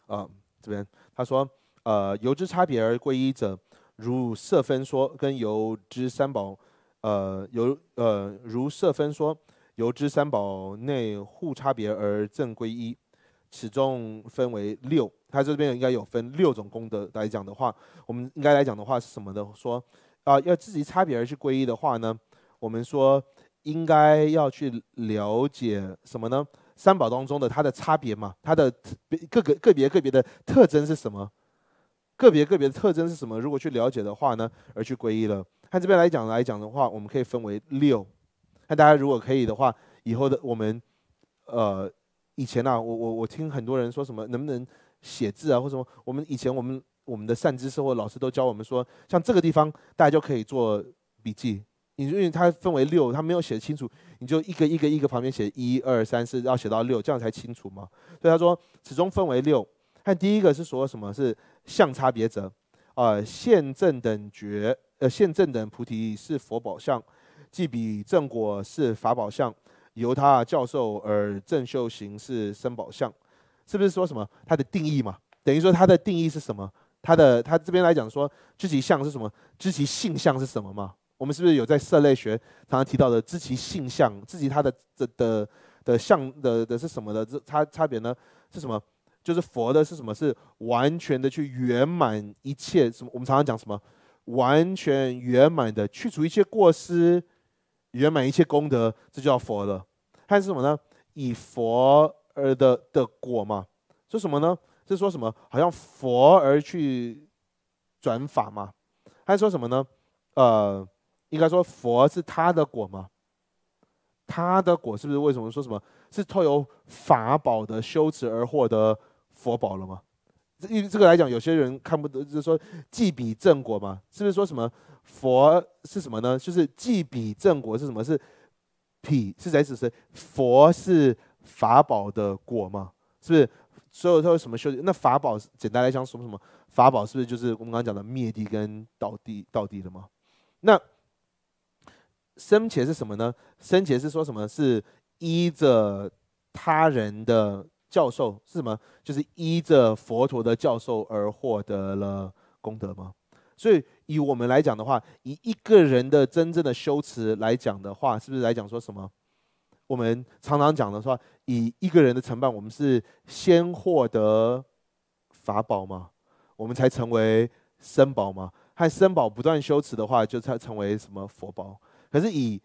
啊，这边他说，呃，由之差别而归一者，如色分说跟由之三宝，呃，由呃如色分说由之三宝内互差别而正归一，此中分为六。他这边应该有分六种功德来讲的话，我们应该来讲的话是什么的？说啊，要自己差别而去归一的话呢，我们说应该要去了解什么呢？三宝当中的它的差别嘛，它的别各个个别个别的特征是什么？个别个别的特征是什么？如果去了解的话呢，而去归依了。看这边来讲来讲的话，我们可以分为六。那大家如果可以的话，以后的我们，呃，以前啊，我我我听很多人说什么，能不能写字啊，或什么？我们以前我们我们的善知识或老师都教我们说，像这个地方大家就可以做笔记。你因为它分为六，它没有写清楚，你就一个一个一个旁边写一二三四，要写到六，这样才清楚吗？所以他说始终分为六。看第一个是说什么是相差别者，啊现正等觉，呃现正等菩提是佛宝相，即彼正果是法宝相，由他教授而正修行是生宝相，是不是说什么它的定义嘛？等于说它的定义是什么？它的它这边来讲说知其相是什么，知其性相是什么嘛？我们是不是有在色类学常常提到的知其性相，知其它的的的的相的的是什么的这差差别呢？是什么？就是佛的是什么？是完全的去圆满一切什么？我们常常讲什么？完全圆满的去除一切过失，圆满一切功德，这叫佛了。还是什么呢？以佛而的的果嘛？说什么呢？是说什么？好像佛而去转法吗？还是说什么呢？呃。应该说佛是他的果吗？他的果是不是为什么说什么？是透由法宝的修持而获得佛宝了吗？这因为这个来讲，有些人看不得，就是说既比正果嘛，是不是说什么佛是什么呢？就是既比正果是什么？是彼是谁是谁？佛是法宝的果吗？是不是所有说什么修那法宝简单来讲，什么什么法宝？是不是就是我们刚刚讲的灭地跟道地道地的吗？那生前是什么呢？生前是说什么？是依着他人的教授是什么？就是依着佛陀的教授而获得了功德吗？所以以我们来讲的话，以一个人的真正的修持来讲的话，是不是来讲说什么？我们常常讲的说，以一个人的承办，我们是先获得法宝吗？我们才成为僧宝吗？还僧宝不断修持的话，就才成为什么佛宝？可是以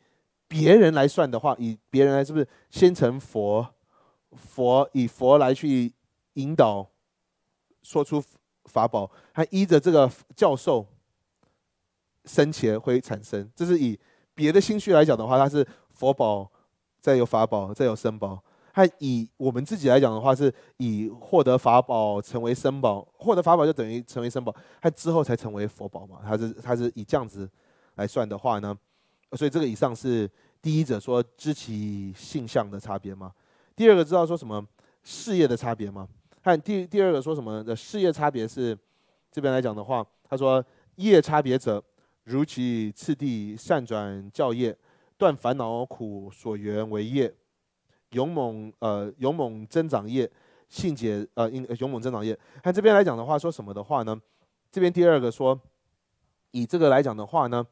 别人来算的话，以别人来是不是先成佛？佛以佛来去引导，说出法宝。他依着这个教授生前会产生。这是以别的心绪来讲的话，他是佛宝，再有法宝，再有生宝。他以我们自己来讲的话，是以获得法宝成为生宝，获得法宝就等于成为生宝。他之后才成为佛宝嘛？他是他是以这样子来算的话呢？所以这个以上是第一者说知其性相的差别吗？第二个知道说什么事业的差别吗？看第第二个说什么的事业差别是这边来讲的话，他说业差别者，如其次第善转教业，断烦恼苦所缘为业，勇猛呃勇猛增长业性解呃勇猛增长业。看这边来讲的话，说什么的话呢？这边第二个说以这个来讲的话呢，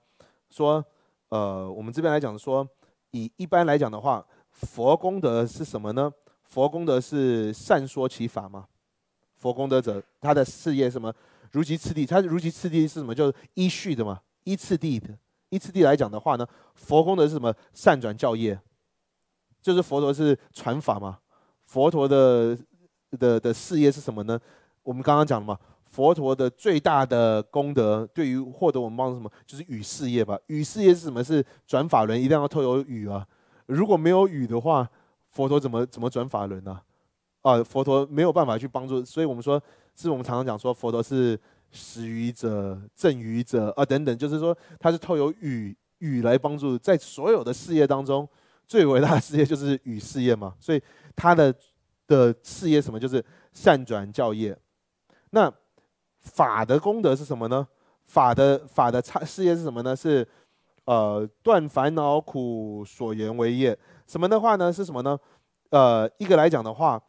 说。呃，我们这边来讲说，以一般来讲的话，佛功德是什么呢？佛功德是善说其法吗？佛功德者，他的事业什么？如其次第，他如其次第是什么？就是依序的嘛，依次第的，依次第来讲的话呢，佛功德是什么？善转教业，就是佛陀是传法嘛。佛陀的的的事业是什么呢？我们刚刚讲了嘛，佛陀的最大的功德，对于获得我们帮助什么，就是雨事业吧？雨事业是什么？是转法轮，一定要透有雨啊！如果没有雨的话，佛陀怎么怎么转法轮呢？啊，佛陀没有办法去帮助，所以我们说，是我们常常讲说，佛陀是施雨者、赠雨者啊等等，就是说他是透有雨雨来帮助，在所有的事业当中，最伟大的事业就是雨事业嘛。所以他的的事业什么？就是善转教业，那。法的功德是什么呢？法的法的差事业是什么呢？是，呃，断烦恼苦所缘为业。什么的话呢？是什么呢？呃，一个来讲的话，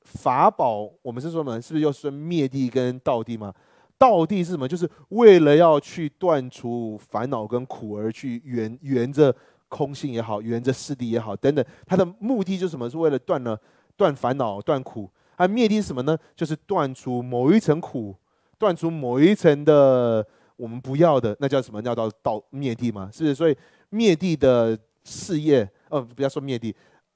法宝我们是说什么？是不是又是灭地跟道地嘛？道地是什么？就是为了要去断除烦恼跟苦而去圆圆着空性也好，圆着事理也好等等。它的目的就是什么？是为了断了断烦恼、断苦。而灭地是什么呢？就是断除某一层苦。断除某一层的我们不要的，那叫什么叫到到灭地吗？是不是？所以灭地的事业，呃，不要说灭地，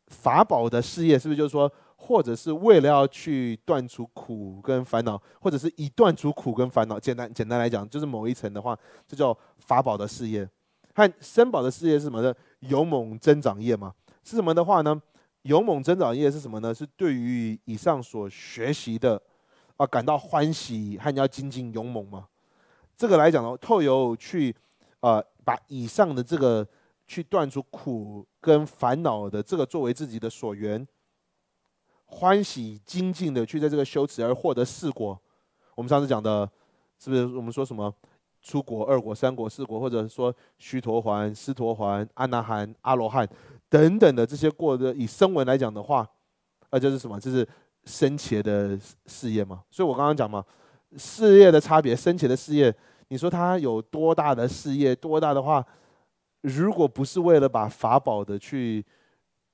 法宝的事业是不是就是说，或者是为了要去断除苦跟烦恼，或者是已断除苦跟烦恼？简单简单来讲，就是某一层的话，这叫法宝的事业。看森宝的事业是什么呢？勇猛增长业吗？是什么的话呢？勇猛增长业是什么呢？是对于以上所学习的。啊，感到欢喜和你要精进勇猛吗？这个来讲呢，透由去，呃，把以上的这个去断除苦跟烦恼的这个作为自己的所缘，欢喜精进的去在这个修持而获得四果。我们上次讲的，是不是我们说什么出国二国三国四国，或者说须陀环、斯陀环、阿那含、阿罗汉等等的这些过的以声闻来讲的话，那就是什么？就是。生前的事业嘛，所以我刚刚讲嘛，事业的差别，生前的事业，你说他有多大的事业？多大的话，如果不是为了把法宝的去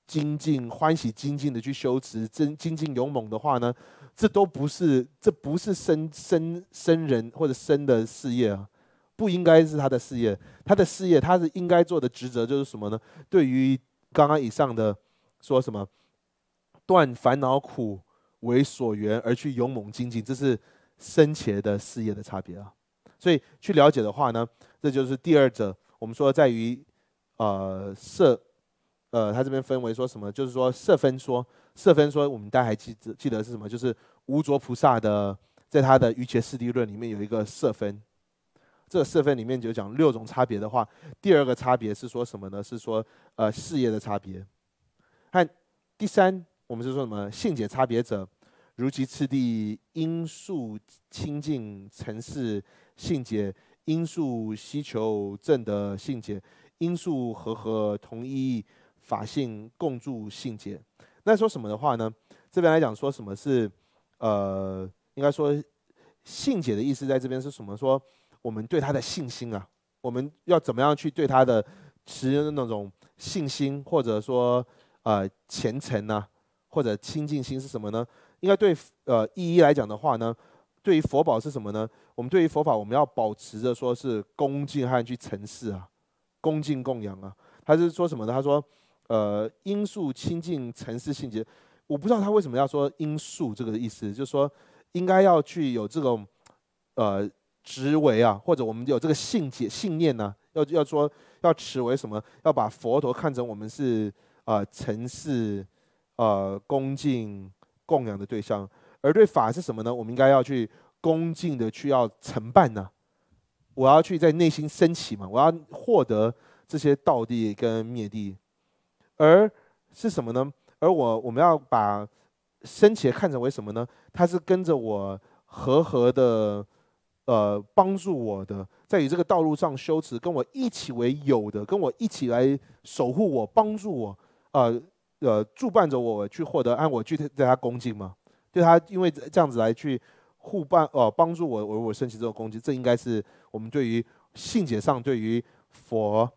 精进、欢喜精进的去修持、真精进勇猛的话呢，这都不是，这不是生生生人或者生的事业啊，不应该是他的事业。他的事业，他是应该做的职责就是什么呢？对于刚刚以上的说什么断烦恼苦。为所缘而去勇猛精进，这是生前的事业的差别啊。所以去了解的话呢，这就是第二者。我们说在于，呃，色，呃，他这边分为说什么？就是说色分说，色分说。我们大家还记记记得是什么？就是无着菩萨的，在他的《瑜伽师地论》里面有一个色分。这个色分里面就讲六种差别的话，第二个差别是说什么呢？是说呃事业的差别。和第三，我们是说什么性解差别者？如其次第，因数清净，成事性解；因数希求正德性解；因数和合同一法性共住性解。那说什么的话呢？这边来讲，说什么是，呃，应该说性解的意思，在这边是什么？说我们对他的信心啊，我们要怎么样去对他的持那种信心，或者说呃虔诚呢，或者清净心是什么呢？应该对呃，一一来讲的话呢，对于佛宝是什么呢？我们对于佛法，我们要保持着说是恭敬和去诚实啊，恭敬供养啊。他是说什么呢？他说，呃，因数亲近诚事信解。我不知道他为什么要说因数这个意思，就是说应该要去有这种呃执为啊，或者我们有这个信解信念呢，要要说要持为什么？要把佛陀看成我们是啊诚事啊恭敬。供养的对象，而对法是什么呢？我们应该要去恭敬的去要承办呢。我要去在内心升起嘛，我要获得这些道地跟灭地，而是什么呢？而我我们要把升起看成为什么呢？它是跟着我和合的，呃，帮助我的，在于这个道路上修持，跟我一起为有的，跟我一起来守护我，帮助我，啊。呃，助伴着我去获得，按我具体对他恭敬吗？对他，因为这样子来去互伴哦，帮助我，我我升起这个恭敬，这应该是我们对于信解上对于佛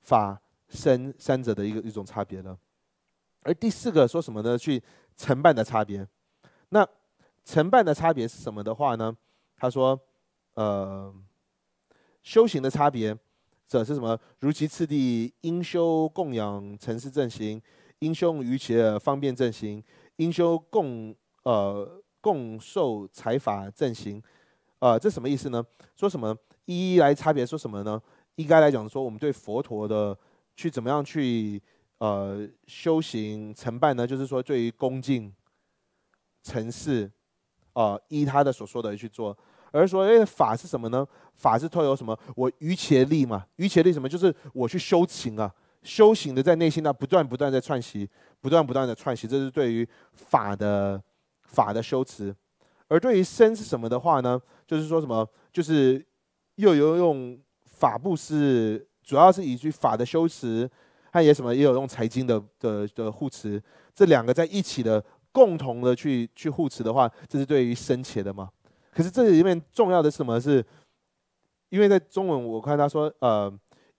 法身三者的一个一种差别了。而第四个说什么呢？去承办的差别。那承办的差别是什么的话呢？他说，呃，修行的差别者是什么？如其次第，应修供养，成是正行。因修于其方便正行，因修共呃共受财法正行，啊，这什么意思呢？说什么一一来差别说什么呢？应该来讲说，我们对佛陀的去怎么样去呃修行成败呢？就是说对于恭敬、诚事，啊，依他的所说的去做，而说，哎，法是什么呢？法是特有什么？我于其力嘛，于其力什么？就是我去修行啊。修行的在内心呢，不断不断在串习，不断不断的串习，这是对于法的法的修持；而对于身是什么的话呢，就是说什么，就是又有用法布施，主要是依据法的修持，它也什么也有用财经的的的护持，这两个在一起的共同的去去护持的话，这是对于身前的嘛。可是这里面重要的是什么是？因为在中文我看他说呃。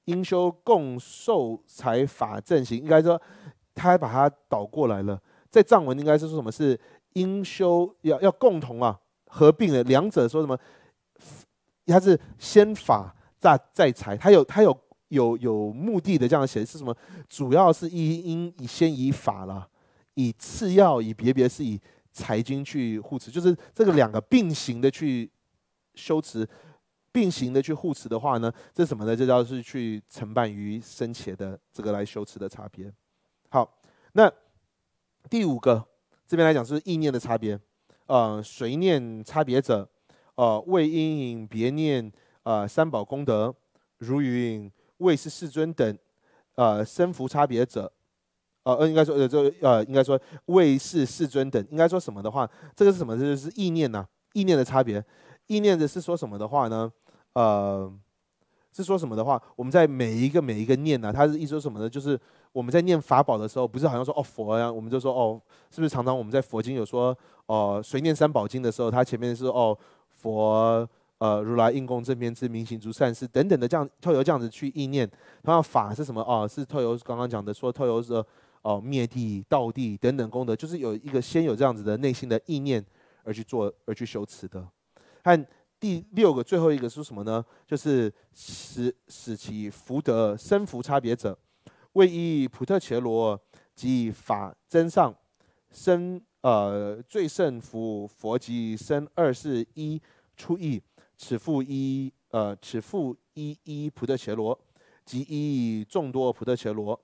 应修共受财法正行，应该说他把它倒过来了。在藏文应该是说什么是应修要要共同啊，合并的两者说什么？他是先法大在财，他有他有有有目的的这样写是什么？主要是以以先以法了，以次要以别别是以财经去护持，就是这个两个并行的去修持。并行的去护持的话呢，这什么呢？这叫是去承办于生前的这个来修持的差别。好，那第五个这边来讲是意念的差别。呃，随念差别者，呃，为因引别念，呃，三宝功德如云，为是世尊等，呃，身福差别者，呃，应该说呃这呃应该说为是世尊等，应该说什么的话？这个是什么？这就是意念呐，意念的差别。意念的是说什么的话呢？呃，是说什么的话？我们在每一个每一个念呢，他是一说什么呢？就是我们在念法宝的时候，不是好像说哦佛呀，我们就说哦，是不是常常我们在佛经有说哦，随念三宝经的时候，它前面是哦佛呃如来应供正遍知明行足善事等等的这样，透过这样子去意念，同样法是什么哦？是透过刚刚讲的说透过说哦灭地道地等等功德，就是有一个先有这样子的内心的意念而去做而去修持的，看第六个，最后一个是什么呢？就是使使其福德生福差别者，为一普特切罗及法真上生，呃，最胜福佛及生二世一出一，此复一，呃，此复一一普特切罗及一众多普特切罗，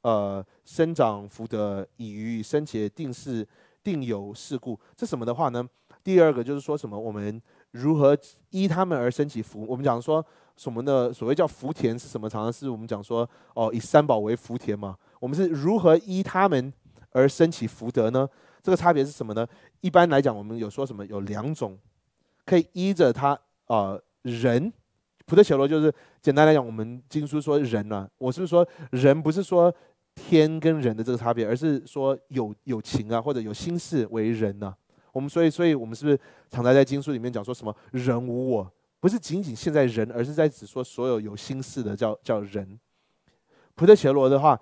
呃，生长福德以于生前定是定有事故。这什么的话呢？第二个就是说什么？我们。如何依他们而升起福？我们讲说什么的所谓叫福田是什么？常常是我们讲说哦，以三宝为福田嘛。我们是如何依他们而升起福德呢？这个差别是什么呢？一般来讲，我们有说什么有两种，可以依着他啊人，普特写罗就是简单来讲，我们经书说人呢，我是不是说人不是说天跟人的这个差别，而是说有有情啊或者有心事为人呢？我们所以，所以我们是不是常在在经书里面讲说什么“人无我”？不是仅仅现在人，而是在指说所有有心事的叫叫人。普特伽罗的话，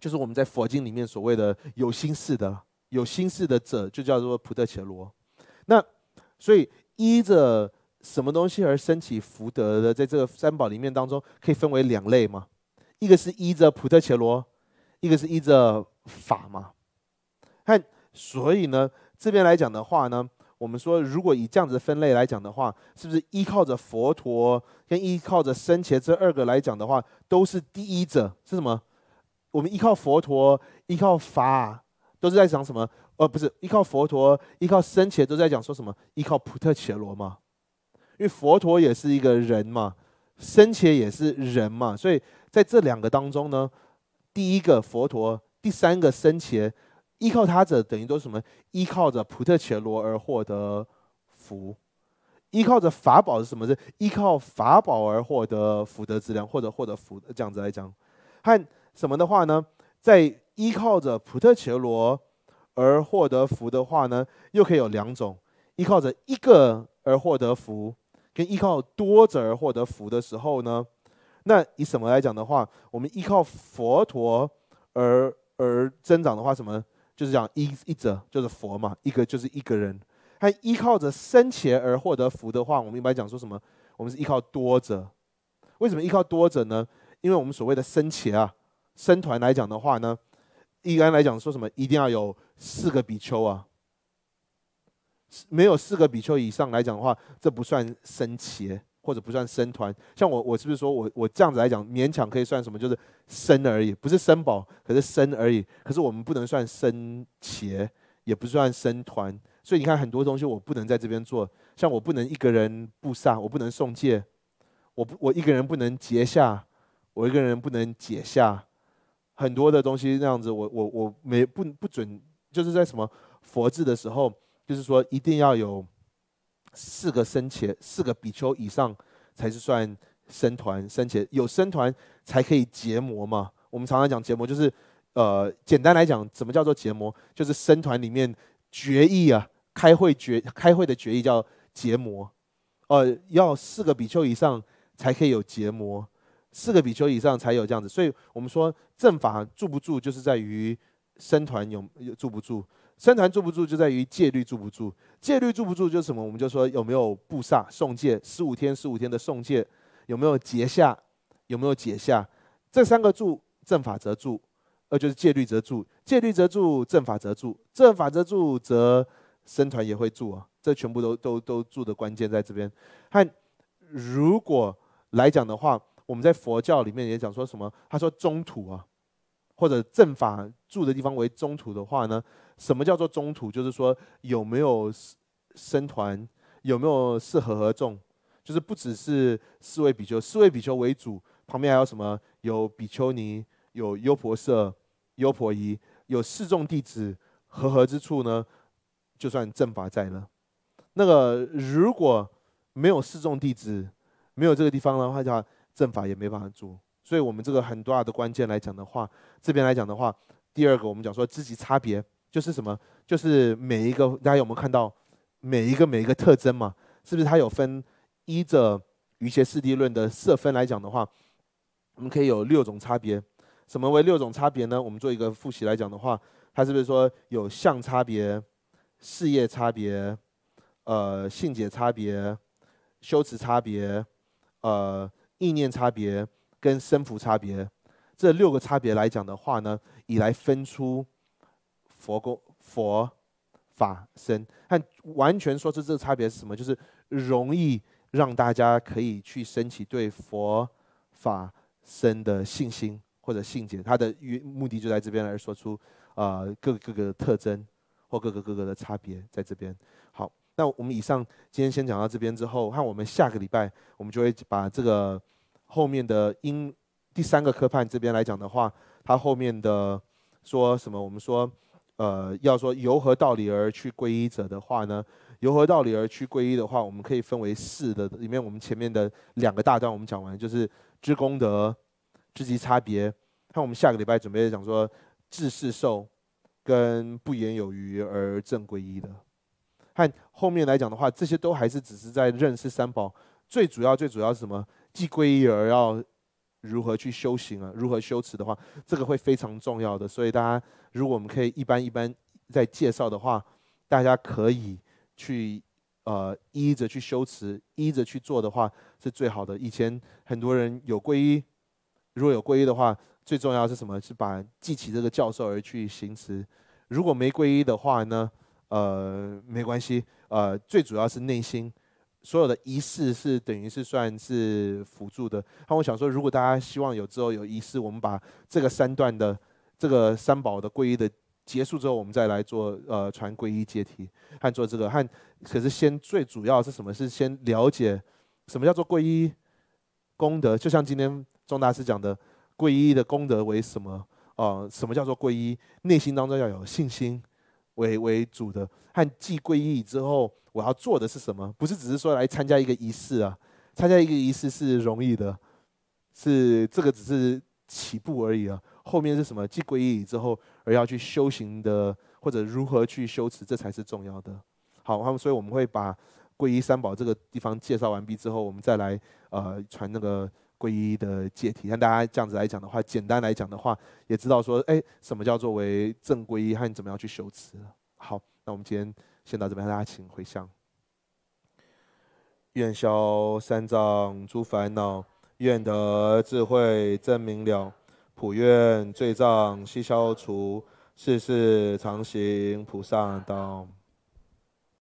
就是我们在佛经里面所谓的有心事的、有心事的者，就叫做普特伽罗。那所以依着什么东西而升起福德的，在这个三宝里面当中，可以分为两类吗？一个是依着普特伽罗，一个是依着法吗？看，所以呢？这边来讲的话呢，我们说如果以这样子分类来讲的话，是不是依靠着佛陀跟依靠着生前这二个来讲的话，都是第一者是什么？我们依靠佛陀，依靠法，都是在讲什么？呃，不是依靠佛陀，依靠生前都在讲说什么？依靠普特伽罗吗？因为佛陀也是一个人嘛，生前也是人嘛，所以在这两个当中呢，第一个佛陀，第三个生前。依靠他者等于都是什么？依靠着普特伽罗而获得福，依靠着法宝是什么？是依靠法宝而获得福德资量，或者获得福这样子来讲，和什么的话呢？在依靠着普特伽罗而获得福的话呢，又可以有两种：依靠着一个而获得福，跟依靠多者而获得福的时候呢，那以什么来讲的话，我们依靠佛陀而而增长的话，什么？就是讲一一者就是佛嘛，一个就是一个人。他依靠着生前而获得福的话，我们一般讲说什么？我们是依靠多者。为什么依靠多者呢？因为我们所谓的生前啊，生团来讲的话呢，一般来讲说什么？一定要有四个比丘啊，没有四个比丘以上来讲的话，这不算生前。或者不算生团，像我，我是不是说我我这样子来讲，勉强可以算什么？就是生而已，不是生宝，可是生而已。可是我们不能算生结，也不算生团。所以你看，很多东西我不能在这边做。像我不能一个人布萨，我不能送戒，我我一个人不能结下，我一个人不能解下，很多的东西那样子，我我我没不不准，就是在什么佛制的时候，就是说一定要有。四个生前四个比丘以上才是算生团，生前有生团才可以结魔嘛。我们常常讲结魔，就是呃，简单来讲，什么叫做结魔？就是生团里面决议啊，开会决开会的决议叫结魔。呃，要四个比丘以上才可以有结魔，四个比丘以上才有这样子。所以我们说正法住不住，就是在于生团有住不住。生团住不住，就在于戒律住不住。戒律住不住，就是什么？我们就说有没有布萨送戒，十五天、十五天的送戒，有没有结下，有没有解下？这三个住，正法则住，呃，就是戒律则住，戒律则住，正法则住，正法则住，则僧团也会住啊。这全部都都都住的关键在这边。看，如果来讲的话，我们在佛教里面也讲说什么？他说中土啊，或者正法住的地方为中土的话呢？什么叫做中途？就是说有没有生团，有没有适合合众？就是不只是四位比丘，四位比丘为主，旁边还有什么？有比丘尼，有优婆塞、优婆夷，有四众弟子。和合之处呢，就算正法在了。那个如果没有四众弟子，没有这个地方的话，正法也没办法做。所以我们这个很多大的关键来讲的话，这边来讲的话，第二个我们讲说知己差别。就是什么？就是每一个大家有没有看到每一个每一个特征嘛？是不是它有分依着瑜伽四谛论的色分来讲的话，我们可以有六种差别。什么为六种差别呢？我们做一个复习来讲的话，它是不是说有相差别、事业差别、呃性解差别、修辞差别、呃意念差别跟身福差别这六个差别来讲的话呢？以来分出。佛功、佛、法身，看完全说出这个差别是什么？就是容易让大家可以去升起对佛、法、身的信心或者信解。它的目的就在这边来说出，呃，各各个特征或各个各个的差别在这边。好，那我们以上今天先讲到这边之后，看我们下个礼拜我们就会把这个后面的因第三个科判这边来讲的话，它后面的说什么？我们说。呃，要说由何道理而去皈依者的话呢？由何道理而去皈依的话，我们可以分为四的里面，我们前面的两个大段我们讲完，就是知功德、知其差别。看我们下个礼拜准备讲说知是受跟不言有余而正皈依的。看后面来讲的话，这些都还是只是在认识三宝。最主要、最主要是什么？既皈依而要。如何去修行啊？如何修持的话，这个会非常重要的。所以大家，如果我们可以一般一般在介绍的话，大家可以去呃依着去修持，依着去做的话是最好的。以前很多人有皈依，如果有皈依的话，最重要是什么？是把记起这个教授而去行持。如果没皈依的话呢？呃，没关系。呃，最主要是内心。所有的仪式是等于是算是辅助的。那我想说，如果大家希望有之后有仪式，我们把这个三段的、这个三宝的皈依的结束之后，我们再来做呃传皈依阶梯和做这个，和可是先最主要是什么？是先了解什么叫做皈依功德？就像今天钟大师讲的，皈依的功德为什么？呃，什么叫做皈依？内心当中要有信心为为主的，和既皈依之后。我要做的是什么？不是只是说来参加一个仪式啊，参加一个仪式是容易的，是这个只是起步而已啊。后面是什么？既皈依之后而要去修行的，或者如何去修持，这才是重要的。好，他们所以我们会把皈依三宝这个地方介绍完毕之后，我们再来呃传那个皈依的戒体。像大家这样子来讲的话，简单来讲的话，也知道说，哎，什么叫作为正规一，和怎么样去修持。好，那我们今天。先到这边，大家请回向。愿消三障诸烦恼，愿得智慧真明了。普愿罪障悉消除，世世常行菩萨道。